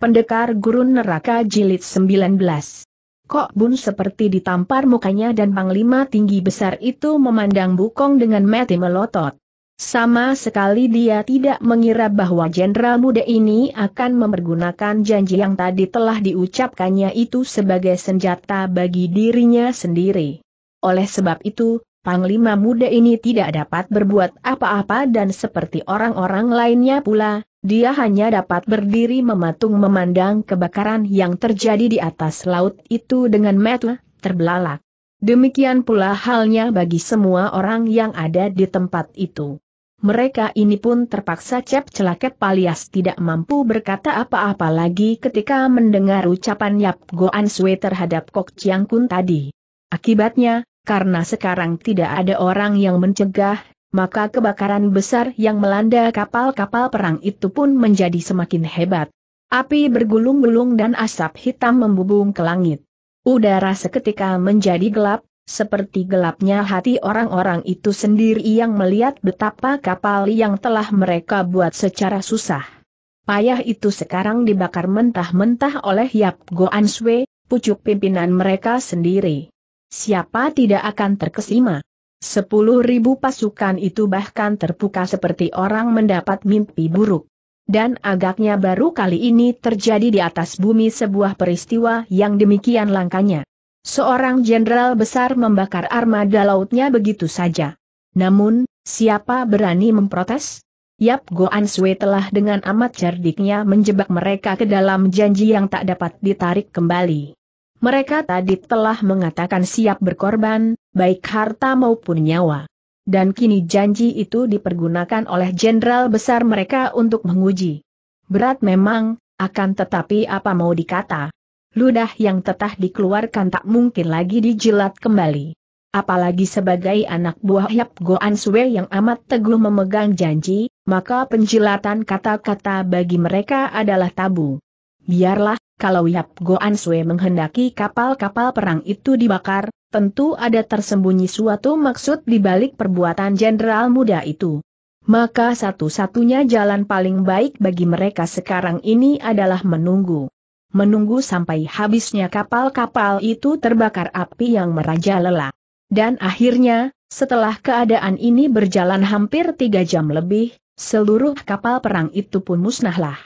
Pendekar Gurun Neraka Jilid 19 Kok Bun seperti ditampar mukanya dan panglima tinggi besar itu memandang Bukong dengan mati melotot. Sama sekali dia tidak mengira bahwa jenderal muda ini akan mempergunakan janji yang tadi telah diucapkannya itu sebagai senjata bagi dirinya sendiri. Oleh sebab itu, panglima muda ini tidak dapat berbuat apa-apa dan seperti orang-orang lainnya pula, dia hanya dapat berdiri mematung memandang kebakaran yang terjadi di atas laut itu dengan mata terbelalak. Demikian pula halnya bagi semua orang yang ada di tempat itu. Mereka ini pun terpaksa cep celaket palias tidak mampu berkata apa-apa lagi ketika mendengar ucapan Yap Goan Sui terhadap Kok Chiang Kun tadi. Akibatnya, karena sekarang tidak ada orang yang mencegah, maka kebakaran besar yang melanda kapal-kapal perang itu pun menjadi semakin hebat. Api bergulung-gulung dan asap hitam membubung ke langit. Udara seketika menjadi gelap, seperti gelapnya hati orang-orang itu sendiri yang melihat betapa kapal yang telah mereka buat secara susah. Payah itu sekarang dibakar mentah-mentah oleh Yap Goan Swe, pucuk pimpinan mereka sendiri. Siapa tidak akan terkesima? Sepuluh ribu pasukan itu bahkan terpuka seperti orang mendapat mimpi buruk. Dan agaknya baru kali ini terjadi di atas bumi sebuah peristiwa yang demikian langkanya. Seorang jenderal besar membakar armada lautnya begitu saja. Namun, siapa berani memprotes? Yap Goan Sui telah dengan amat cerdiknya menjebak mereka ke dalam janji yang tak dapat ditarik kembali. Mereka tadi telah mengatakan siap berkorban, baik harta maupun nyawa. Dan kini janji itu dipergunakan oleh jenderal besar mereka untuk menguji. Berat memang, akan tetapi apa mau dikata. Ludah yang tetah dikeluarkan tak mungkin lagi dijilat kembali. Apalagi sebagai anak buah Yap Goan Sue yang amat teguh memegang janji, maka penjilatan kata-kata bagi mereka adalah tabu. Biarlah, kalau Yap Goan Sue menghendaki kapal-kapal perang itu dibakar, tentu ada tersembunyi suatu maksud di balik perbuatan jenderal muda itu. Maka satu-satunya jalan paling baik bagi mereka sekarang ini adalah menunggu. Menunggu sampai habisnya kapal-kapal itu terbakar api yang merajalela. Dan akhirnya, setelah keadaan ini berjalan hampir tiga jam lebih, seluruh kapal perang itu pun musnahlah.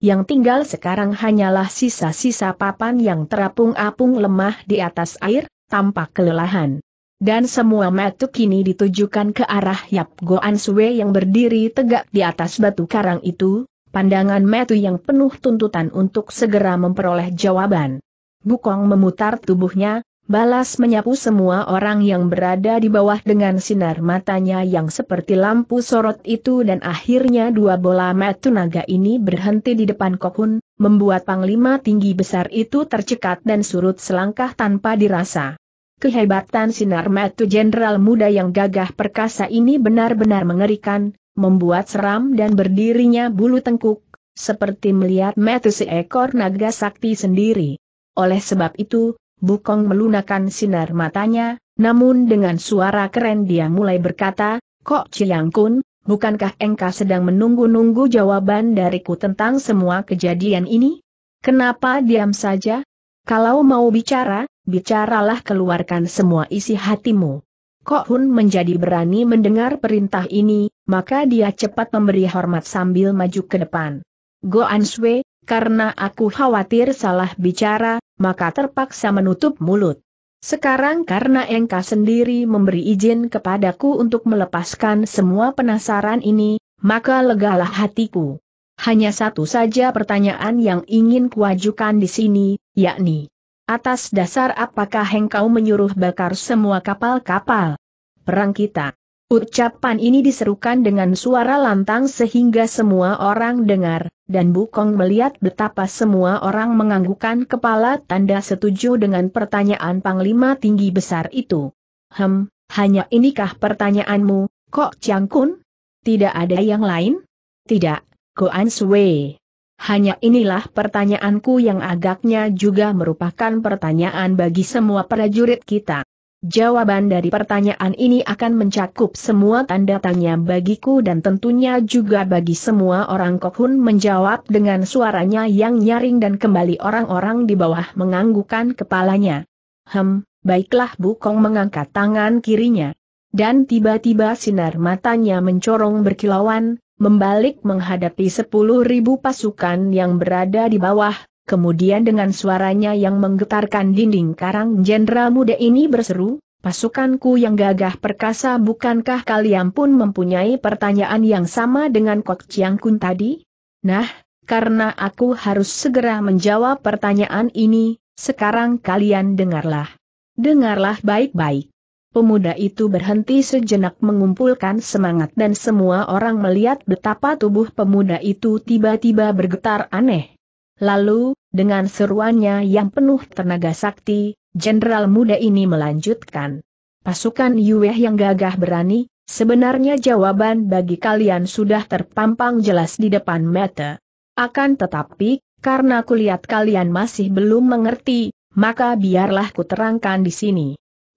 Yang tinggal sekarang hanyalah sisa-sisa papan yang terapung-apung lemah di atas air, tampak kelelahan. Dan semua metu kini ditujukan ke arah Yap Goan Sue yang berdiri tegak di atas batu karang itu, pandangan metu yang penuh tuntutan untuk segera memperoleh jawaban. Bukong memutar tubuhnya, balas menyapu semua orang yang berada di bawah dengan sinar matanya yang seperti lampu sorot itu dan akhirnya dua bola metu naga ini berhenti di depan Kokun, membuat panglima tinggi besar itu tercekat dan surut selangkah tanpa dirasa. Kehebatan sinar mata jenderal muda yang gagah perkasa ini benar-benar mengerikan, membuat seram dan berdirinya bulu tengkuk, seperti melihat mata seekor naga sakti sendiri. Oleh sebab itu, Bukong melunakan sinar matanya, namun dengan suara keren dia mulai berkata, Kok Chiang Kun, bukankah engkau sedang menunggu-nunggu jawaban dariku tentang semua kejadian ini? Kenapa diam saja? Kalau mau bicara, bicaralah keluarkan semua isi hatimu. Kok Hun menjadi berani mendengar perintah ini, maka dia cepat memberi hormat sambil maju ke depan. Goan Sui, karena aku khawatir salah bicara, maka terpaksa menutup mulut. Sekarang karena engkau sendiri memberi izin kepadaku untuk melepaskan semua penasaran ini, maka legalah hatiku. Hanya satu saja pertanyaan yang ingin kuajukan di sini, yakni, atas dasar apakah engkau menyuruh bakar semua kapal-kapal perang kita? Ucapan ini diserukan dengan suara lantang sehingga semua orang dengar, dan Bukong melihat betapa semua orang menganggukan kepala tanda setuju dengan pertanyaan Panglima Tinggi Besar itu. Hem, hanya inikah pertanyaanmu, kok Kun? Tidak ada yang lain? Tidak, Goan Sui. Hanya inilah pertanyaanku yang agaknya juga merupakan pertanyaan bagi semua prajurit kita. Jawaban dari pertanyaan ini akan mencakup semua tanda tanya bagiku dan tentunya juga bagi semua orang Kokhun menjawab dengan suaranya yang nyaring dan kembali orang-orang di bawah menganggukkan kepalanya. Hem, baiklah Bu Kong mengangkat tangan kirinya. Dan tiba-tiba sinar matanya mencorong berkilauan, membalik menghadapi sepuluh ribu pasukan yang berada di bawah, Kemudian dengan suaranya yang menggetarkan dinding karang jenderal muda ini berseru, pasukanku yang gagah perkasa bukankah kalian pun mempunyai pertanyaan yang sama dengan Kok Chiang Kun tadi? Nah, karena aku harus segera menjawab pertanyaan ini, sekarang kalian dengarlah. Dengarlah baik-baik. Pemuda itu berhenti sejenak mengumpulkan semangat dan semua orang melihat betapa tubuh pemuda itu tiba-tiba bergetar aneh. Lalu, dengan seruannya yang penuh tenaga sakti, jenderal muda ini melanjutkan. Pasukan Yueh yang gagah berani, sebenarnya jawaban bagi kalian sudah terpampang jelas di depan mata. Akan tetapi, karena kulihat kalian masih belum mengerti, maka biarlah kuterangkan di sini.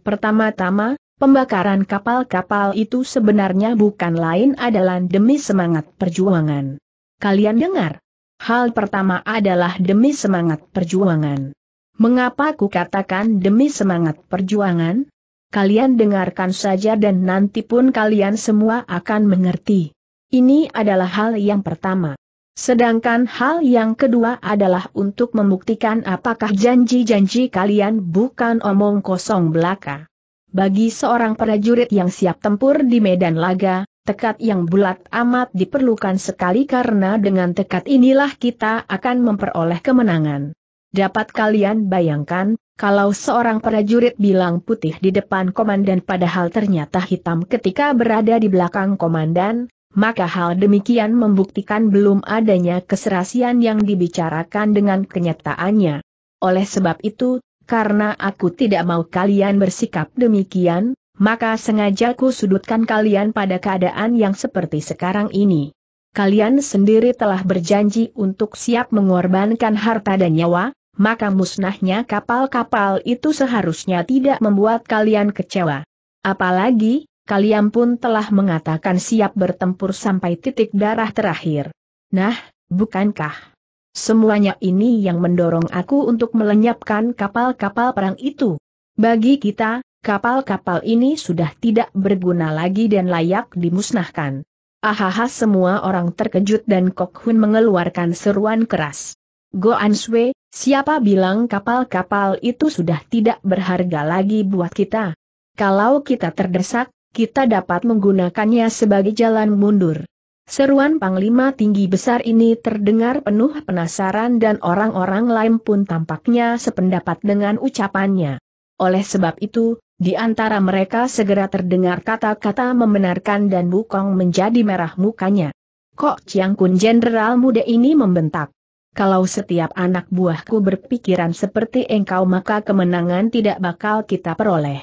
Pertama-tama, Pembakaran kapal-kapal itu sebenarnya bukan lain adalah demi semangat perjuangan. Kalian dengar? Hal pertama adalah demi semangat perjuangan. Mengapa ku katakan demi semangat perjuangan? Kalian dengarkan saja dan nanti pun kalian semua akan mengerti. Ini adalah hal yang pertama. Sedangkan hal yang kedua adalah untuk membuktikan apakah janji-janji kalian bukan omong kosong belaka. Bagi seorang prajurit yang siap tempur di medan laga, Tekad yang bulat amat diperlukan sekali karena dengan tekad inilah kita akan memperoleh kemenangan. Dapat kalian bayangkan, kalau seorang prajurit bilang putih di depan komandan padahal ternyata hitam ketika berada di belakang komandan, maka hal demikian membuktikan belum adanya keserasian yang dibicarakan dengan kenyataannya. Oleh sebab itu, karena aku tidak mau kalian bersikap demikian, maka sengaja ku sudutkan kalian pada keadaan yang seperti sekarang ini. Kalian sendiri telah berjanji untuk siap mengorbankan harta dan nyawa, maka musnahnya kapal-kapal itu seharusnya tidak membuat kalian kecewa. Apalagi, kalian pun telah mengatakan siap bertempur sampai titik darah terakhir. Nah, bukankah? Semuanya ini yang mendorong aku untuk melenyapkan kapal-kapal perang itu. Bagi kita, kapal-kapal ini sudah tidak berguna lagi dan layak dimusnahkan. Ahaha semua orang terkejut dan Kok Hun mengeluarkan seruan keras. Go Sui, siapa bilang kapal-kapal itu sudah tidak berharga lagi buat kita? Kalau kita terdesak, kita dapat menggunakannya sebagai jalan mundur. Seruan Panglima Tinggi Besar ini terdengar penuh penasaran dan orang-orang lain pun tampaknya sependapat dengan ucapannya. Oleh sebab itu, di antara mereka segera terdengar kata-kata membenarkan dan Bukong menjadi merah mukanya. Kok Chiang Kun jenderal muda ini membentak. Kalau setiap anak buahku berpikiran seperti engkau maka kemenangan tidak bakal kita peroleh.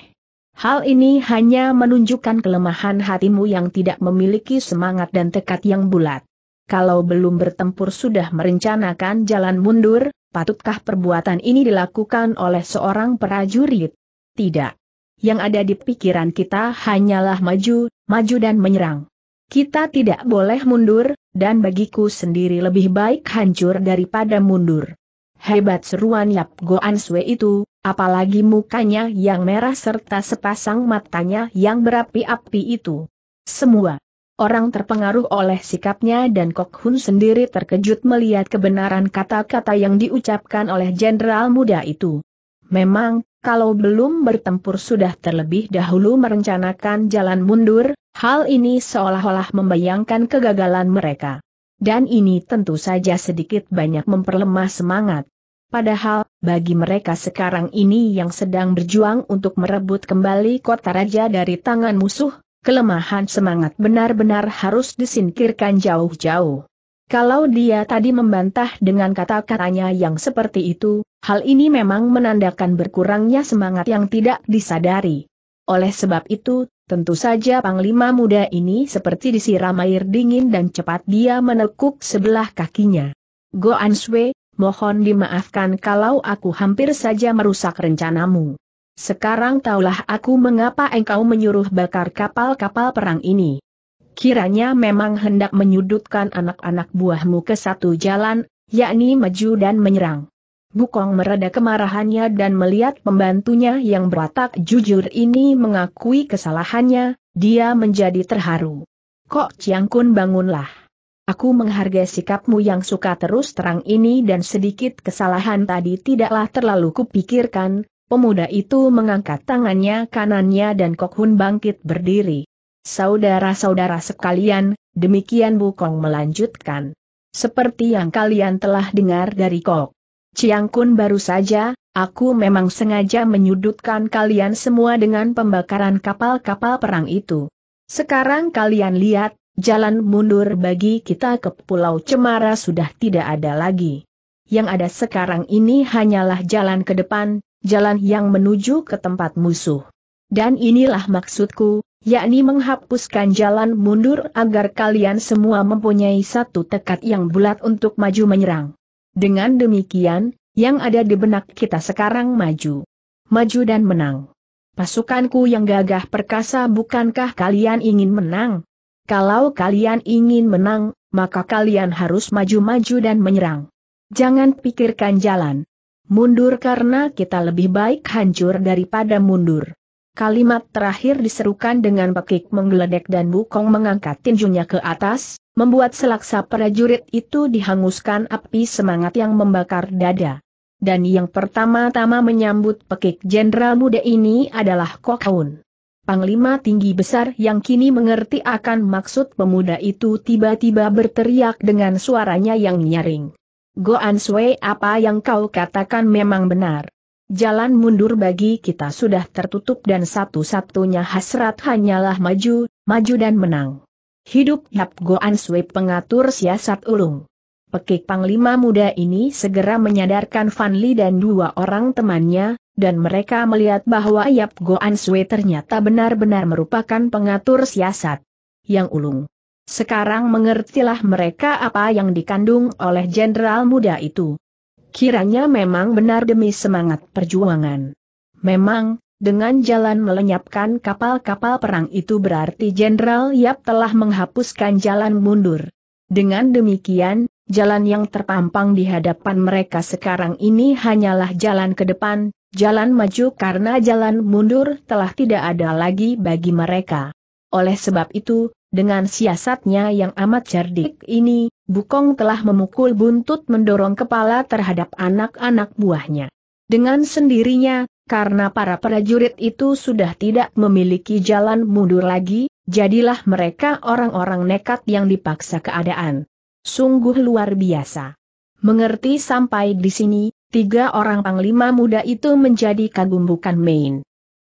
Hal ini hanya menunjukkan kelemahan hatimu yang tidak memiliki semangat dan tekad yang bulat. Kalau belum bertempur sudah merencanakan jalan mundur, patutkah perbuatan ini dilakukan oleh seorang prajurit? Tidak. Yang ada di pikiran kita hanyalah maju, maju dan menyerang. Kita tidak boleh mundur, dan bagiku sendiri lebih baik hancur daripada mundur. Hebat seruan Yap Goan Sue itu, apalagi mukanya yang merah serta sepasang matanya yang berapi-api itu. Semua orang terpengaruh oleh sikapnya dan Kok Hun sendiri terkejut melihat kebenaran kata-kata yang diucapkan oleh jenderal muda itu. Memang, kalau belum bertempur sudah terlebih dahulu merencanakan jalan mundur, hal ini seolah-olah membayangkan kegagalan mereka. Dan ini tentu saja sedikit banyak memperlemah semangat. Padahal, bagi mereka sekarang ini yang sedang berjuang untuk merebut kembali kota raja dari tangan musuh, kelemahan semangat benar-benar harus disingkirkan jauh-jauh. Kalau dia tadi membantah dengan kata-katanya yang seperti itu, hal ini memang menandakan berkurangnya semangat yang tidak disadari. Oleh sebab itu, tentu saja Panglima muda ini seperti disiram air dingin dan cepat dia menekuk sebelah kakinya. Go Anshui, mohon dimaafkan kalau aku hampir saja merusak rencanamu. Sekarang taulah aku mengapa engkau menyuruh bakar kapal-kapal perang ini kiranya memang hendak menyudutkan anak-anak buahmu ke satu jalan, yakni maju dan menyerang. Bukong mereda kemarahannya dan melihat pembantunya yang beratak jujur ini mengakui kesalahannya, dia menjadi terharu. Kok Chiang Kun bangunlah. Aku menghargai sikapmu yang suka terus terang ini dan sedikit kesalahan tadi tidaklah terlalu kupikirkan, pemuda itu mengangkat tangannya kanannya dan Kok Hun bangkit berdiri. Saudara-saudara sekalian, demikian Bukong melanjutkan. Seperti yang kalian telah dengar dari Kok Kun baru saja, aku memang sengaja menyudutkan kalian semua dengan pembakaran kapal-kapal perang itu. Sekarang kalian lihat, jalan mundur bagi kita ke Pulau Cemara sudah tidak ada lagi. Yang ada sekarang ini hanyalah jalan ke depan, jalan yang menuju ke tempat musuh. Dan inilah maksudku, yakni menghapuskan jalan mundur agar kalian semua mempunyai satu tekad yang bulat untuk maju menyerang. Dengan demikian, yang ada di benak kita sekarang maju. Maju dan menang. Pasukanku yang gagah perkasa bukankah kalian ingin menang? Kalau kalian ingin menang, maka kalian harus maju-maju dan menyerang. Jangan pikirkan jalan. Mundur karena kita lebih baik hancur daripada mundur. Kalimat terakhir diserukan dengan pekik menggeledek dan bukong mengangkat tinjunya ke atas, membuat selaksa prajurit itu dihanguskan api semangat yang membakar dada. Dan yang pertama-tama menyambut pekik jenderal muda ini adalah Kokhaun. Panglima tinggi besar yang kini mengerti akan maksud pemuda itu tiba-tiba berteriak dengan suaranya yang nyaring. Goan Sui apa yang kau katakan memang benar. Jalan mundur bagi kita sudah tertutup dan satu-satunya hasrat hanyalah maju, maju dan menang. Hidup Yap Goan Sui pengatur siasat ulung. Pekik Panglima muda ini segera menyadarkan Fan Li dan dua orang temannya, dan mereka melihat bahwa Yap Goan Sui ternyata benar-benar merupakan pengatur siasat yang ulung. Sekarang mengertilah mereka apa yang dikandung oleh jenderal muda itu. Kiranya memang benar demi semangat perjuangan. Memang, dengan jalan melenyapkan kapal-kapal perang itu berarti Jenderal Yap telah menghapuskan jalan mundur. Dengan demikian, jalan yang terpampang di hadapan mereka sekarang ini hanyalah jalan ke depan, jalan maju karena jalan mundur telah tidak ada lagi bagi mereka. Oleh sebab itu, dengan siasatnya yang amat cerdik ini, Bukong telah memukul buntut mendorong kepala terhadap anak-anak buahnya. Dengan sendirinya, karena para prajurit itu sudah tidak memiliki jalan mundur lagi, jadilah mereka orang-orang nekat yang dipaksa keadaan. Sungguh luar biasa. Mengerti sampai di sini, tiga orang panglima muda itu menjadi kagum bukan main.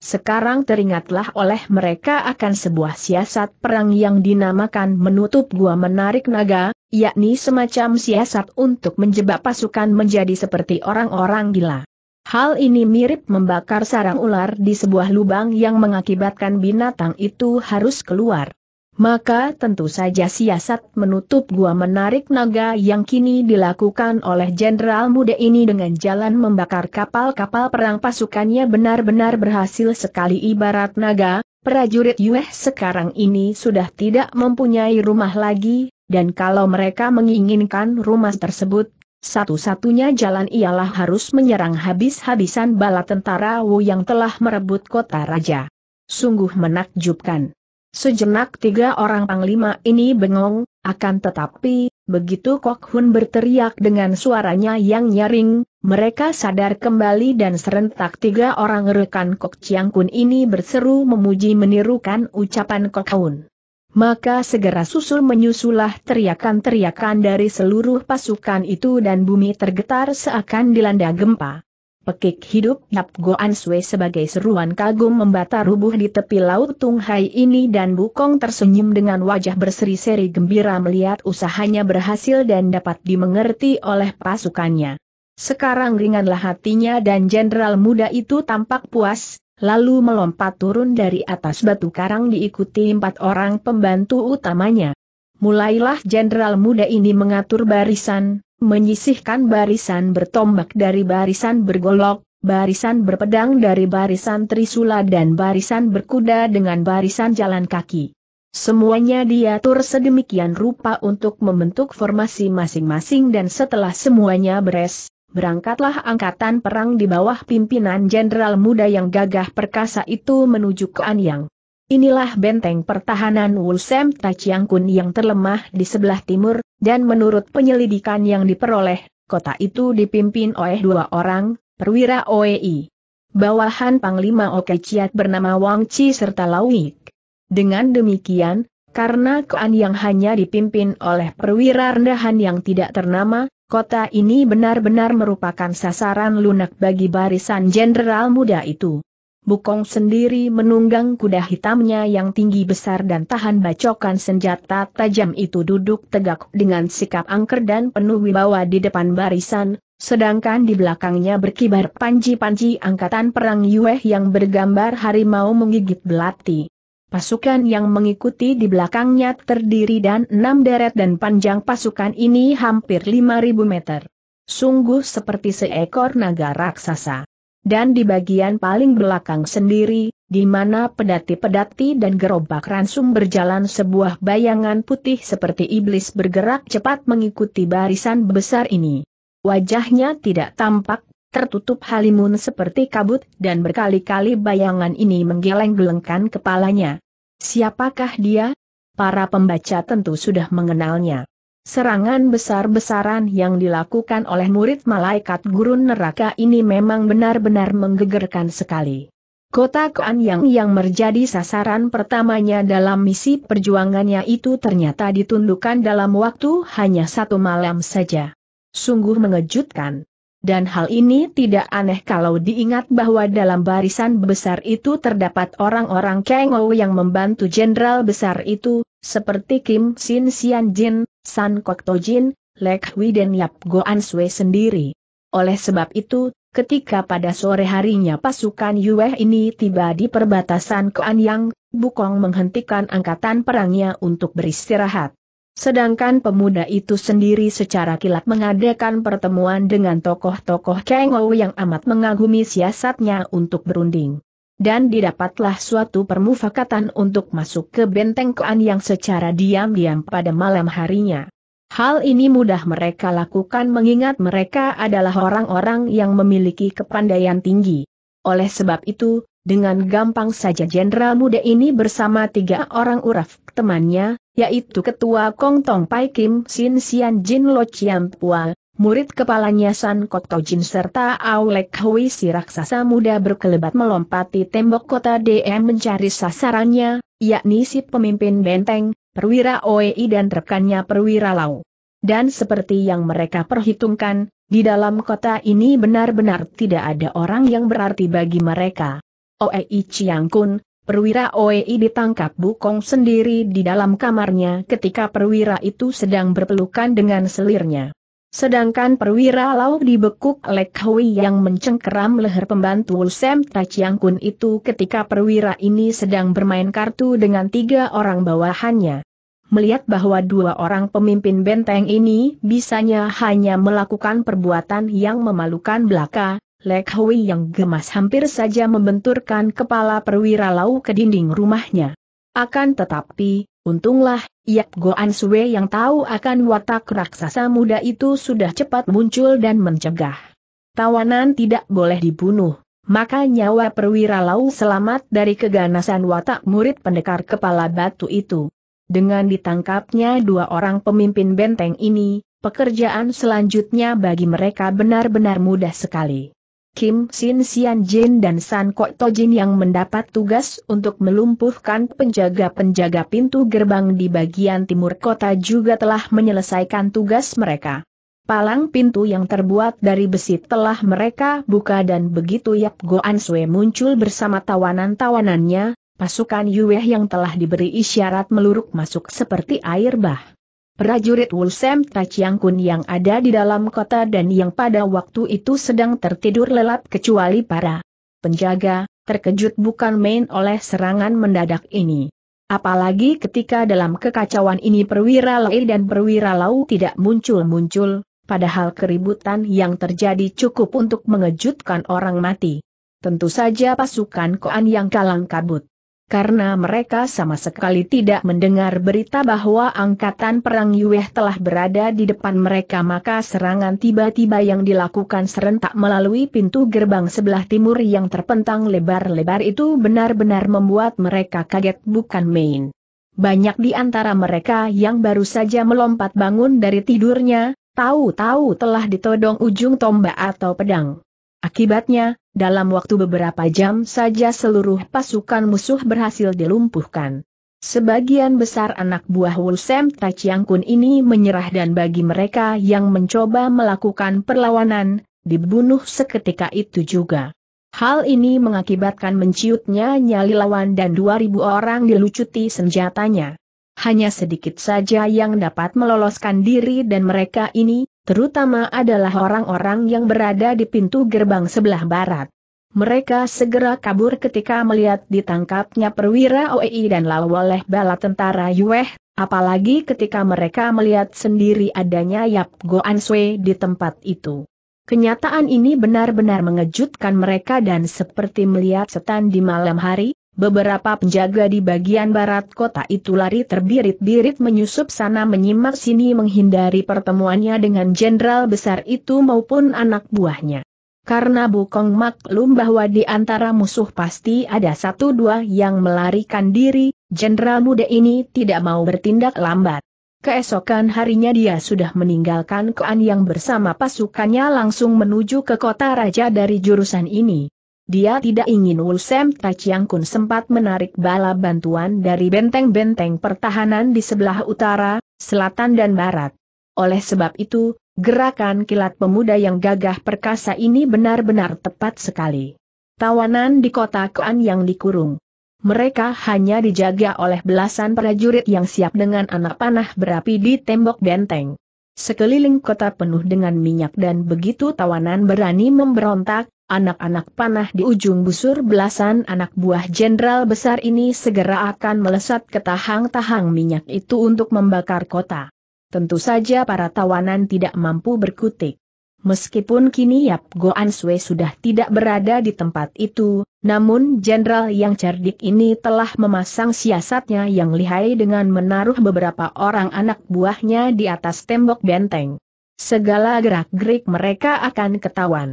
Sekarang teringatlah oleh mereka akan sebuah siasat perang yang dinamakan menutup gua menarik naga, yakni semacam siasat untuk menjebak pasukan menjadi seperti orang-orang gila. Hal ini mirip membakar sarang ular di sebuah lubang yang mengakibatkan binatang itu harus keluar maka tentu saja siasat menutup gua menarik naga yang kini dilakukan oleh jenderal muda ini dengan jalan membakar kapal-kapal perang pasukannya benar-benar berhasil sekali ibarat naga, prajurit Yueh sekarang ini sudah tidak mempunyai rumah lagi, dan kalau mereka menginginkan rumah tersebut, satu-satunya jalan ialah harus menyerang habis-habisan bala tentara Wu yang telah merebut kota raja. Sungguh menakjubkan. Sejenak tiga orang panglima ini bengong, akan tetapi, begitu Kok Hun berteriak dengan suaranya yang nyaring, mereka sadar kembali dan serentak tiga orang rekan Kok Chiang Kun ini berseru memuji menirukan ucapan Kok Hun. Maka segera susul menyusulah teriakan-teriakan dari seluruh pasukan itu dan bumi tergetar seakan dilanda gempa. Pekik hidup Yap Goan Sui sebagai seruan kagum membata rubuh di tepi laut Tung Hai ini dan Bukong tersenyum dengan wajah berseri-seri gembira melihat usahanya berhasil dan dapat dimengerti oleh pasukannya. Sekarang ringanlah hatinya dan jenderal muda itu tampak puas, lalu melompat turun dari atas batu karang diikuti empat orang pembantu utamanya. Mulailah jenderal muda ini mengatur barisan, menyisihkan barisan bertombak dari barisan bergolok, barisan berpedang dari barisan trisula dan barisan berkuda dengan barisan jalan kaki. Semuanya diatur sedemikian rupa untuk membentuk formasi masing-masing dan setelah semuanya beres, berangkatlah angkatan perang di bawah pimpinan jenderal muda yang gagah perkasa itu menuju ke Anyang. Inilah benteng pertahanan Wulsem Tachiangkun yang terlemah di sebelah timur, dan menurut penyelidikan yang diperoleh, kota itu dipimpin oleh dua orang, perwira OEI. Bawahan Panglima Okechiat bernama Wang Chi serta Lawik. Dengan demikian, karena Koan yang hanya dipimpin oleh perwira rendahan yang tidak ternama, kota ini benar-benar merupakan sasaran lunak bagi barisan jenderal muda itu. Bukong sendiri menunggang kuda hitamnya yang tinggi besar dan tahan bacokan senjata tajam itu duduk tegak dengan sikap angker dan penuh wibawa di depan barisan, sedangkan di belakangnya berkibar panji-panji angkatan perang Yueh yang bergambar harimau menggigit belati. Pasukan yang mengikuti di belakangnya terdiri dan enam deret dan panjang pasukan ini hampir 5.000 meter. Sungguh seperti seekor naga raksasa dan di bagian paling belakang sendiri, di mana pedati-pedati dan gerobak ransum berjalan sebuah bayangan putih seperti iblis bergerak cepat mengikuti barisan besar ini. Wajahnya tidak tampak, tertutup halimun seperti kabut dan berkali-kali bayangan ini menggeleng-gelengkan kepalanya. Siapakah dia? Para pembaca tentu sudah mengenalnya. Serangan besar-besaran yang dilakukan oleh murid malaikat gurun neraka ini memang benar-benar menggegerkan sekali. Kota Koan Yang yang menjadi sasaran pertamanya dalam misi perjuangannya itu ternyata ditundukkan dalam waktu hanya satu malam saja. Sungguh mengejutkan. Dan hal ini tidak aneh kalau diingat bahwa dalam barisan besar itu terdapat orang-orang Kengou yang membantu jenderal besar itu, seperti Kim Sin Sian Jin, San Kok To Jin, Lek Hui dan Yap Goan Sui sendiri. Oleh sebab itu, ketika pada sore harinya pasukan Yue ini tiba di perbatasan Kuan Yang, Bukong menghentikan angkatan perangnya untuk beristirahat. Sedangkan pemuda itu sendiri secara kilat mengadakan pertemuan dengan tokoh-tokoh Kengo yang amat mengagumi siasatnya untuk berunding. Dan didapatlah suatu permufakatan untuk masuk ke benteng Kuan yang secara diam-diam pada malam harinya. Hal ini mudah mereka lakukan mengingat mereka adalah orang-orang yang memiliki kepandaian tinggi. Oleh sebab itu, dengan gampang saja jenderal muda ini bersama tiga orang uraf temannya, yaitu Ketua Kong Tong Pai Kim Sin Sian Jin Lo Chiam Pua, murid kepalanya San Koto Jin serta Aulek Hui si raksasa muda berkelebat melompati tembok kota DM mencari sasarannya, yakni si pemimpin benteng, perwira OEI dan rekannya perwira Lau. Dan seperti yang mereka perhitungkan, di dalam kota ini benar-benar tidak ada orang yang berarti bagi mereka. Oei Chiang Kun, perwira Oei ditangkap Bukong sendiri di dalam kamarnya ketika perwira itu sedang berpelukan dengan selirnya. Sedangkan perwira Lau dibekuk Lek Hui yang mencengkeram leher pembantu Sam Chiang Kun itu ketika perwira ini sedang bermain kartu dengan tiga orang bawahannya. Melihat bahwa dua orang pemimpin benteng ini bisanya hanya melakukan perbuatan yang memalukan belaka, Lek Hui yang gemas hampir saja membenturkan kepala perwira Lau ke dinding rumahnya. Akan tetapi, untunglah, Yap Goan Sue yang tahu akan watak raksasa muda itu sudah cepat muncul dan mencegah. Tawanan tidak boleh dibunuh, maka nyawa perwira Lau selamat dari keganasan watak murid pendekar kepala batu itu. Dengan ditangkapnya dua orang pemimpin benteng ini, pekerjaan selanjutnya bagi mereka benar-benar mudah sekali. Kim Sin Sian Jin dan San Kok Jin yang mendapat tugas untuk melumpuhkan penjaga-penjaga pintu gerbang di bagian timur kota juga telah menyelesaikan tugas mereka. Palang pintu yang terbuat dari besi telah mereka buka dan begitu Yap Goan Sue muncul bersama tawanan-tawanannya, pasukan Yueh yang telah diberi isyarat meluruk masuk seperti air bah. Prajurit Wulsem Tachiangkun yang ada di dalam kota dan yang pada waktu itu sedang tertidur lelap kecuali para penjaga, terkejut bukan main oleh serangan mendadak ini. Apalagi ketika dalam kekacauan ini perwira Lei dan perwira Lau tidak muncul-muncul, padahal keributan yang terjadi cukup untuk mengejutkan orang mati. Tentu saja pasukan Koan yang kalang kabut karena mereka sama sekali tidak mendengar berita bahwa angkatan perang Yueh telah berada di depan mereka maka serangan tiba-tiba yang dilakukan serentak melalui pintu gerbang sebelah timur yang terpentang lebar-lebar itu benar-benar membuat mereka kaget bukan main. Banyak di antara mereka yang baru saja melompat bangun dari tidurnya, tahu-tahu telah ditodong ujung tombak atau pedang. Akibatnya, dalam waktu beberapa jam saja seluruh pasukan musuh berhasil dilumpuhkan. Sebagian besar anak buah Wulsem Tachiang Kun ini menyerah dan bagi mereka yang mencoba melakukan perlawanan, dibunuh seketika itu juga. Hal ini mengakibatkan menciutnya nyali lawan dan 2000 orang dilucuti senjatanya. Hanya sedikit saja yang dapat meloloskan diri dan mereka ini, terutama adalah orang-orang yang berada di pintu gerbang sebelah barat. Mereka segera kabur ketika melihat ditangkapnya perwira OEI dan lawoleh bala tentara Yueh, apalagi ketika mereka melihat sendiri adanya Yap Goan Sui di tempat itu. Kenyataan ini benar-benar mengejutkan mereka dan seperti melihat setan di malam hari, Beberapa penjaga di bagian barat kota itu lari terbirit-birit menyusup sana menyimak sini menghindari pertemuannya dengan jenderal besar itu maupun anak buahnya. Karena Bukong maklum bahwa di antara musuh pasti ada satu dua yang melarikan diri, jenderal muda ini tidak mau bertindak lambat. Keesokan harinya dia sudah meninggalkan kean yang bersama pasukannya langsung menuju ke kota raja dari jurusan ini. Dia tidak ingin Wulsem Taciang Kun sempat menarik bala bantuan dari benteng-benteng pertahanan di sebelah utara, selatan dan barat. Oleh sebab itu, gerakan kilat pemuda yang gagah perkasa ini benar-benar tepat sekali. Tawanan di kota Kuan yang dikurung. Mereka hanya dijaga oleh belasan prajurit yang siap dengan anak panah berapi di tembok benteng. Sekeliling kota penuh dengan minyak dan begitu tawanan berani memberontak, anak-anak panah di ujung busur belasan anak buah jenderal besar ini segera akan melesat ke tahang-tahang minyak itu untuk membakar kota. Tentu saja para tawanan tidak mampu berkutik. Meskipun kini Yap Goan Sue sudah tidak berada di tempat itu, namun jenderal yang cerdik ini telah memasang siasatnya yang lihai dengan menaruh beberapa orang anak buahnya di atas tembok benteng. Segala gerak-gerik mereka akan ketahuan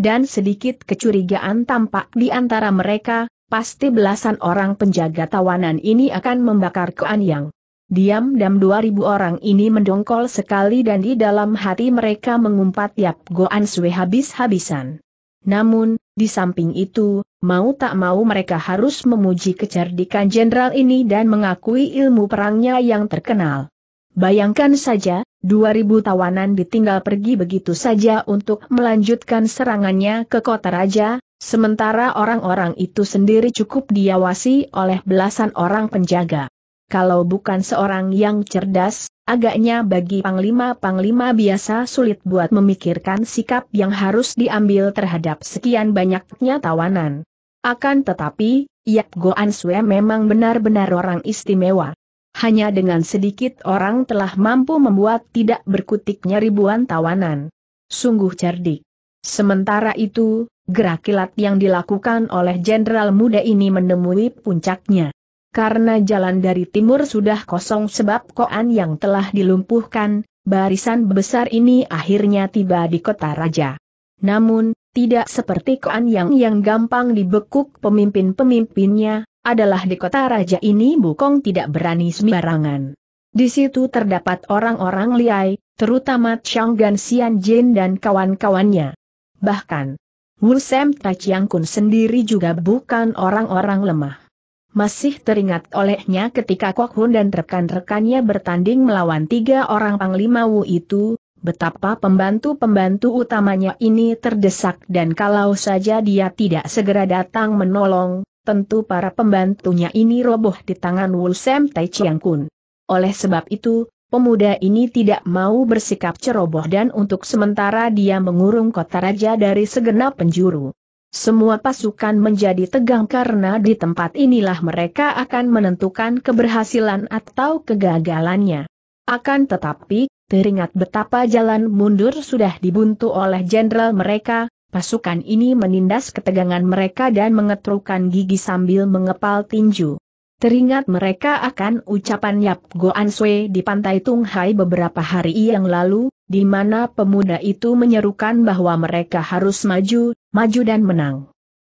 dan sedikit kecurigaan tampak di antara mereka, pasti belasan orang penjaga tawanan ini akan membakar Koan Yang. Diam-diam ribu orang ini mendongkol sekali dan di dalam hati mereka mengumpat tiap Goan Sue habis-habisan. Namun, di samping itu, mau tak mau mereka harus memuji kecerdikan jenderal ini dan mengakui ilmu perangnya yang terkenal. Bayangkan saja, 2000 tawanan ditinggal pergi begitu saja untuk melanjutkan serangannya ke kota raja, sementara orang-orang itu sendiri cukup diawasi oleh belasan orang penjaga. Kalau bukan seorang yang cerdas, agaknya bagi panglima-panglima biasa sulit buat memikirkan sikap yang harus diambil terhadap sekian banyaknya tawanan. Akan tetapi, Yap Goan Sue memang benar-benar orang istimewa. Hanya dengan sedikit orang telah mampu membuat tidak berkutiknya ribuan tawanan. Sungguh cerdik. Sementara itu, gerak kilat yang dilakukan oleh jenderal muda ini menemui puncaknya. Karena jalan dari timur sudah kosong sebab koan yang telah dilumpuhkan, barisan besar ini akhirnya tiba di kota raja. Namun, tidak seperti koan yang yang gampang dibekuk pemimpin-pemimpinnya, adalah di kota raja ini Bukong tidak berani sembarangan. Di situ terdapat orang-orang liai, terutama Chang Gan Xian Jin dan kawan-kawannya. Bahkan, Wu Sam Chiang Kun sendiri juga bukan orang-orang lemah. Masih teringat olehnya ketika Kok Hun dan rekan-rekannya bertanding melawan tiga orang Panglima Wu itu, betapa pembantu-pembantu utamanya ini terdesak dan kalau saja dia tidak segera datang menolong, tentu para pembantunya ini roboh di tangan Wulsem Tai Chiang Kun. Oleh sebab itu, pemuda ini tidak mau bersikap ceroboh dan untuk sementara dia mengurung kota raja dari segenap penjuru. Semua pasukan menjadi tegang karena di tempat inilah mereka akan menentukan keberhasilan atau kegagalannya. Akan tetapi, teringat betapa jalan mundur sudah dibuntu oleh jenderal mereka, Pasukan ini menindas ketegangan mereka dan mengetrukan gigi sambil mengepal tinju. Teringat mereka akan ucapan Yap Goan Sui di pantai Tunghai beberapa hari yang lalu, di mana pemuda itu menyerukan bahwa mereka harus maju, maju dan menang.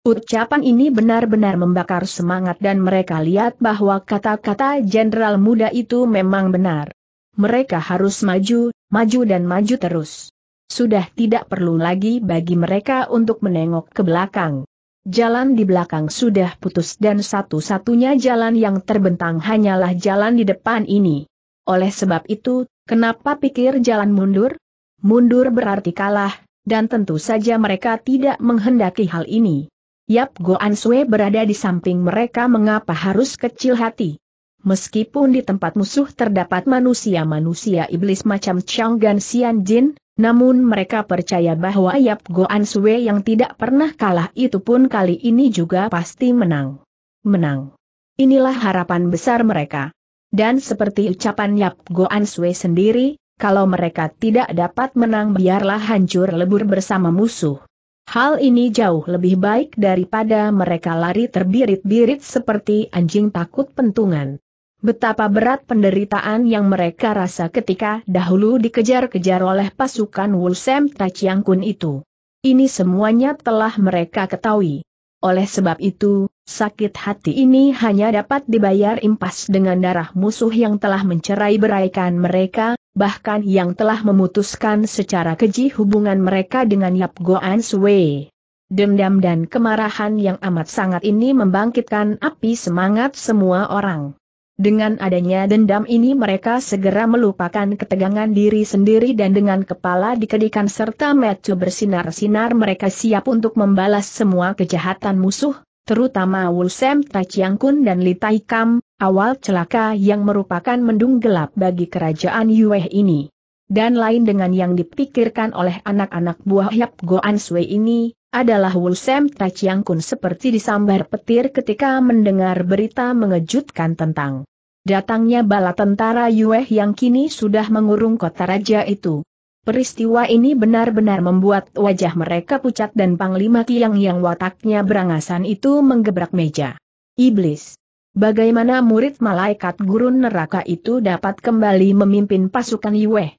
Ucapan ini benar-benar membakar semangat dan mereka lihat bahwa kata-kata jenderal muda itu memang benar. Mereka harus maju, maju dan maju terus. Sudah tidak perlu lagi bagi mereka untuk menengok ke belakang. Jalan di belakang sudah putus dan satu-satunya jalan yang terbentang hanyalah jalan di depan ini. Oleh sebab itu, kenapa pikir jalan mundur? Mundur berarti kalah, dan tentu saja mereka tidak menghendaki hal ini. Yap Goan Sue berada di samping mereka mengapa harus kecil hati. Meskipun di tempat musuh terdapat manusia-manusia iblis macam Chang Gan Xian Jin, namun mereka percaya bahwa Yap Goan Sue yang tidak pernah kalah itu pun kali ini juga pasti menang. Menang. Inilah harapan besar mereka. Dan seperti ucapan Yap Goan Sue sendiri, kalau mereka tidak dapat menang biarlah hancur lebur bersama musuh. Hal ini jauh lebih baik daripada mereka lari terbirit-birit seperti anjing takut pentungan. Betapa berat penderitaan yang mereka rasa ketika dahulu dikejar-kejar oleh pasukan Wulsem Taciang Kun itu. Ini semuanya telah mereka ketahui. Oleh sebab itu, sakit hati ini hanya dapat dibayar impas dengan darah musuh yang telah mencerai beraikan mereka, bahkan yang telah memutuskan secara keji hubungan mereka dengan Yap Goan Sui. Dendam dan kemarahan yang amat sangat ini membangkitkan api semangat semua orang. Dengan adanya dendam ini mereka segera melupakan ketegangan diri sendiri dan dengan kepala dikedikan serta metu bersinar-sinar mereka siap untuk membalas semua kejahatan musuh, terutama Wulsem Tachiang Kun dan Litaikam, awal celaka yang merupakan mendung gelap bagi kerajaan Yueh ini. Dan lain dengan yang dipikirkan oleh anak-anak buah Yap Goan Sui ini, adalah Wulsem Tachiang Kun seperti disambar petir ketika mendengar berita mengejutkan tentang datangnya bala tentara Yue yang kini sudah mengurung kota raja itu. Peristiwa ini benar-benar membuat wajah mereka pucat dan Panglima Kiang yang wataknya berangasan itu menggebrak meja. Iblis. Bagaimana murid malaikat gurun neraka itu dapat kembali memimpin pasukan Yue?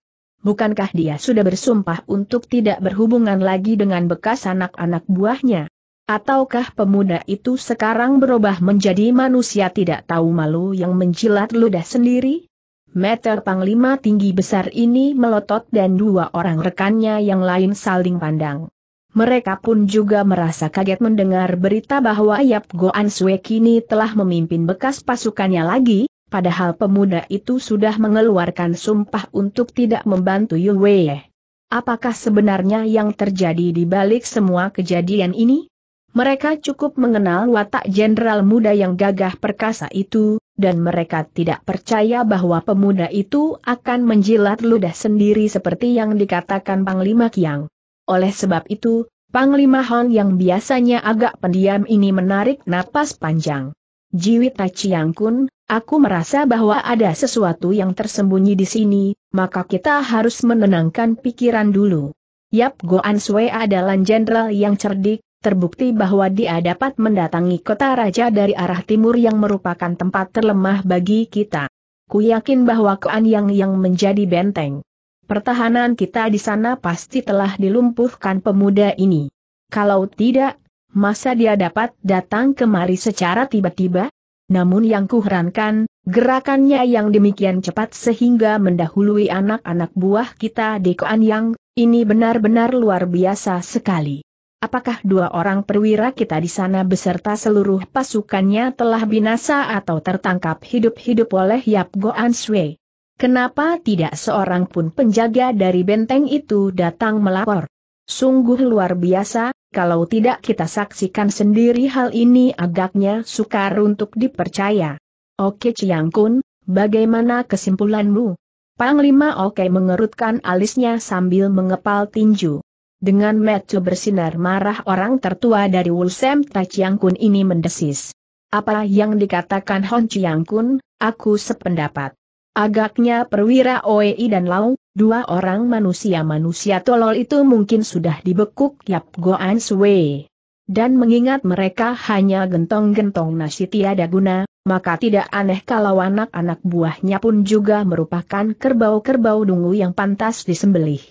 bukankah dia sudah bersumpah untuk tidak berhubungan lagi dengan bekas anak-anak buahnya? Ataukah pemuda itu sekarang berubah menjadi manusia tidak tahu malu yang menjilat ludah sendiri? Meter panglima tinggi besar ini melotot dan dua orang rekannya yang lain saling pandang. Mereka pun juga merasa kaget mendengar berita bahwa Yap Goan Sue kini telah memimpin bekas pasukannya lagi, padahal pemuda itu sudah mengeluarkan sumpah untuk tidak membantu Yue. Apakah sebenarnya yang terjadi di balik semua kejadian ini? Mereka cukup mengenal watak jenderal muda yang gagah perkasa itu, dan mereka tidak percaya bahwa pemuda itu akan menjilat ludah sendiri seperti yang dikatakan Panglima Kiang. Oleh sebab itu, Panglima Hon yang biasanya agak pendiam ini menarik napas panjang. Jiwi Tachiang Kun, aku merasa bahwa ada sesuatu yang tersembunyi di sini, maka kita harus menenangkan pikiran dulu. Yap Goan Sui adalah jenderal yang cerdik, terbukti bahwa dia dapat mendatangi kota raja dari arah timur yang merupakan tempat terlemah bagi kita. Ku yakin bahwa Kuan Yang yang menjadi benteng. Pertahanan kita di sana pasti telah dilumpuhkan pemuda ini. Kalau tidak, masa dia dapat datang kemari secara tiba-tiba? Namun yang kuherankan, gerakannya yang demikian cepat sehingga mendahului anak-anak buah kita di Koan Yang, ini benar-benar luar biasa sekali. Apakah dua orang perwira kita di sana beserta seluruh pasukannya telah binasa atau tertangkap hidup-hidup oleh Yap Goan Sui? Kenapa tidak seorang pun penjaga dari benteng itu datang melapor? Sungguh luar biasa, kalau tidak kita saksikan sendiri hal ini agaknya sukar untuk dipercaya. Oke Chiang Kun, bagaimana kesimpulanmu? Panglima Oke mengerutkan alisnya sambil mengepal tinju. Dengan metu bersinar marah orang tertua dari Wulsem Ta Chiang Kun ini mendesis. Apa yang dikatakan Hon Chiang Kun, aku sependapat. Agaknya perwira Oei dan Lau, Dua orang manusia-manusia tolol itu mungkin sudah dibekuk Yap Goan Sui. Dan mengingat mereka hanya gentong-gentong nasi tiada guna, maka tidak aneh kalau anak-anak buahnya pun juga merupakan kerbau-kerbau dungu yang pantas disembelih.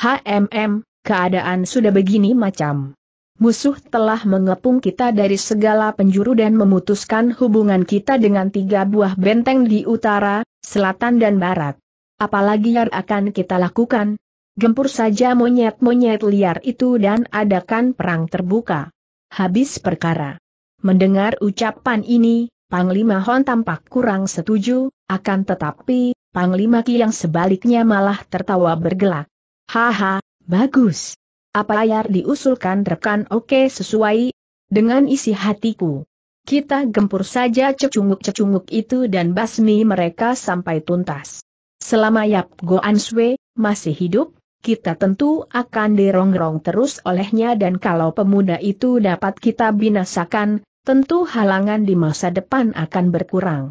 HMM, keadaan sudah begini macam. Musuh telah mengepung kita dari segala penjuru dan memutuskan hubungan kita dengan tiga buah benteng di utara, selatan dan barat. Apalagi yang akan kita lakukan? Gempur saja monyet-monyet liar itu dan adakan perang terbuka. Habis perkara. Mendengar ucapan ini, Panglima Hon tampak kurang setuju, akan tetapi, Panglima Ki yang sebaliknya malah tertawa bergelak. Haha, bagus. Apa yang diusulkan rekan oke sesuai dengan isi hatiku. Kita gempur saja cecunguk-cecunguk itu dan basmi mereka sampai tuntas. Selama Yap Goan Swe masih hidup, kita tentu akan dirongrong terus olehnya dan kalau pemuda itu dapat kita binasakan, tentu halangan di masa depan akan berkurang.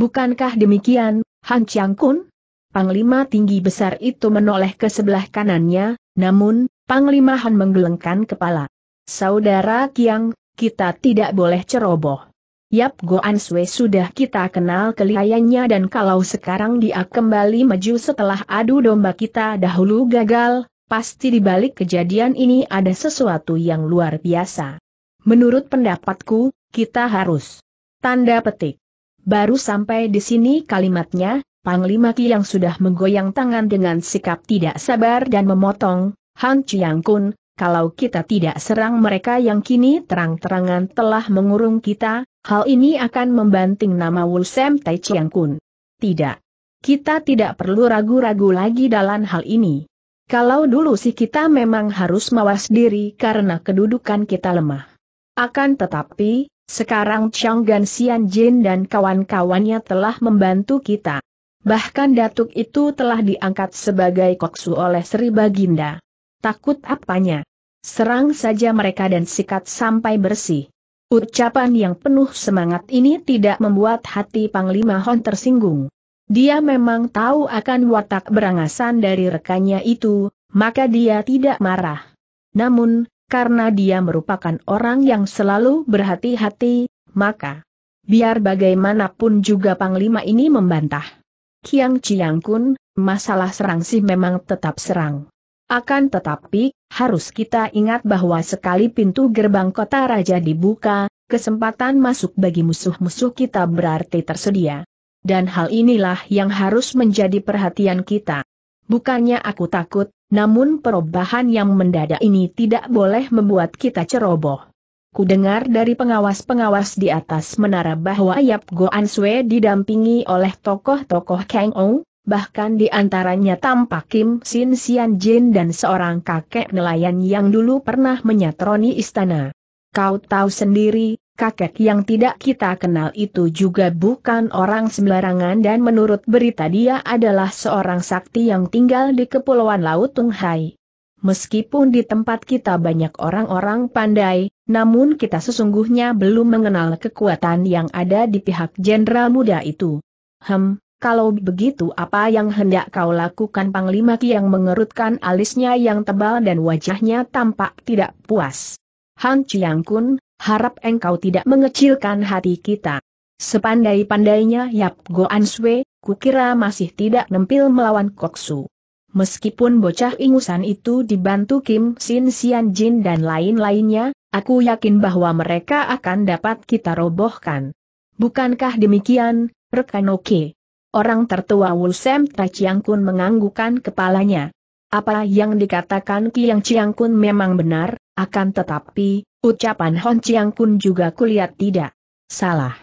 Bukankah demikian, Han Chiang Kun? Panglima tinggi besar itu menoleh ke sebelah kanannya, namun, Panglima Han menggelengkan kepala. Saudara Kiang, kita tidak boleh ceroboh. Yap Goan Sue sudah kita kenal kelihayannya dan kalau sekarang dia kembali maju setelah adu domba kita dahulu gagal, pasti dibalik kejadian ini ada sesuatu yang luar biasa. Menurut pendapatku, kita harus. Tanda petik. Baru sampai di sini kalimatnya, Panglima Ki yang sudah menggoyang tangan dengan sikap tidak sabar dan memotong, Han Chiang Kun, kalau kita tidak serang mereka yang kini terang-terangan telah mengurung kita, Hal ini akan membanting nama Wulsem Tai Chiang Kun. Tidak. Kita tidak perlu ragu-ragu lagi dalam hal ini. Kalau dulu sih kita memang harus mawas diri karena kedudukan kita lemah. Akan tetapi, sekarang Chiang Gan Xian Jin dan kawan-kawannya telah membantu kita. Bahkan Datuk itu telah diangkat sebagai koksu oleh Sri Baginda. Takut apanya? Serang saja mereka dan sikat sampai bersih. Ucapan yang penuh semangat ini tidak membuat hati Panglima Hon tersinggung. Dia memang tahu akan watak berangasan dari rekannya itu, maka dia tidak marah. Namun, karena dia merupakan orang yang selalu berhati-hati, maka biar bagaimanapun juga Panglima ini membantah. Kiang Ciang Kun, masalah serang sih memang tetap serang. Akan tetapi, harus kita ingat bahwa sekali pintu gerbang kota raja dibuka, kesempatan masuk bagi musuh-musuh kita berarti tersedia. Dan hal inilah yang harus menjadi perhatian kita. Bukannya aku takut, namun perubahan yang mendadak ini tidak boleh membuat kita ceroboh. Ku dengar dari pengawas-pengawas di atas menara bahwa Yap Goan Sue didampingi oleh tokoh-tokoh Kang Ong, bahkan di antaranya tampak Kim Sin Sian Jin dan seorang kakek nelayan yang dulu pernah menyatroni istana. Kau tahu sendiri, kakek yang tidak kita kenal itu juga bukan orang sembarangan dan menurut berita dia adalah seorang sakti yang tinggal di Kepulauan Laut Tunghai. Meskipun di tempat kita banyak orang-orang pandai, namun kita sesungguhnya belum mengenal kekuatan yang ada di pihak jenderal muda itu. Hem, kalau begitu apa yang hendak kau lakukan Panglima ki yang mengerutkan alisnya yang tebal dan wajahnya tampak tidak puas. Han Chiang Kun, harap engkau tidak mengecilkan hati kita. Sepandai-pandainya Yap Go Goan Sue, kukira masih tidak nempil melawan Koksu. Meskipun bocah ingusan itu dibantu Kim Sin Sian Jin dan lain-lainnya, aku yakin bahwa mereka akan dapat kita robohkan. Bukankah demikian, rekan Oke? Orang tertua Wulsem Tachiangkun menganggukan kepalanya. Apa yang dikatakan Kiang Ciangkun memang benar, akan tetapi, ucapan Hon Ciangkun juga kulihat tidak salah.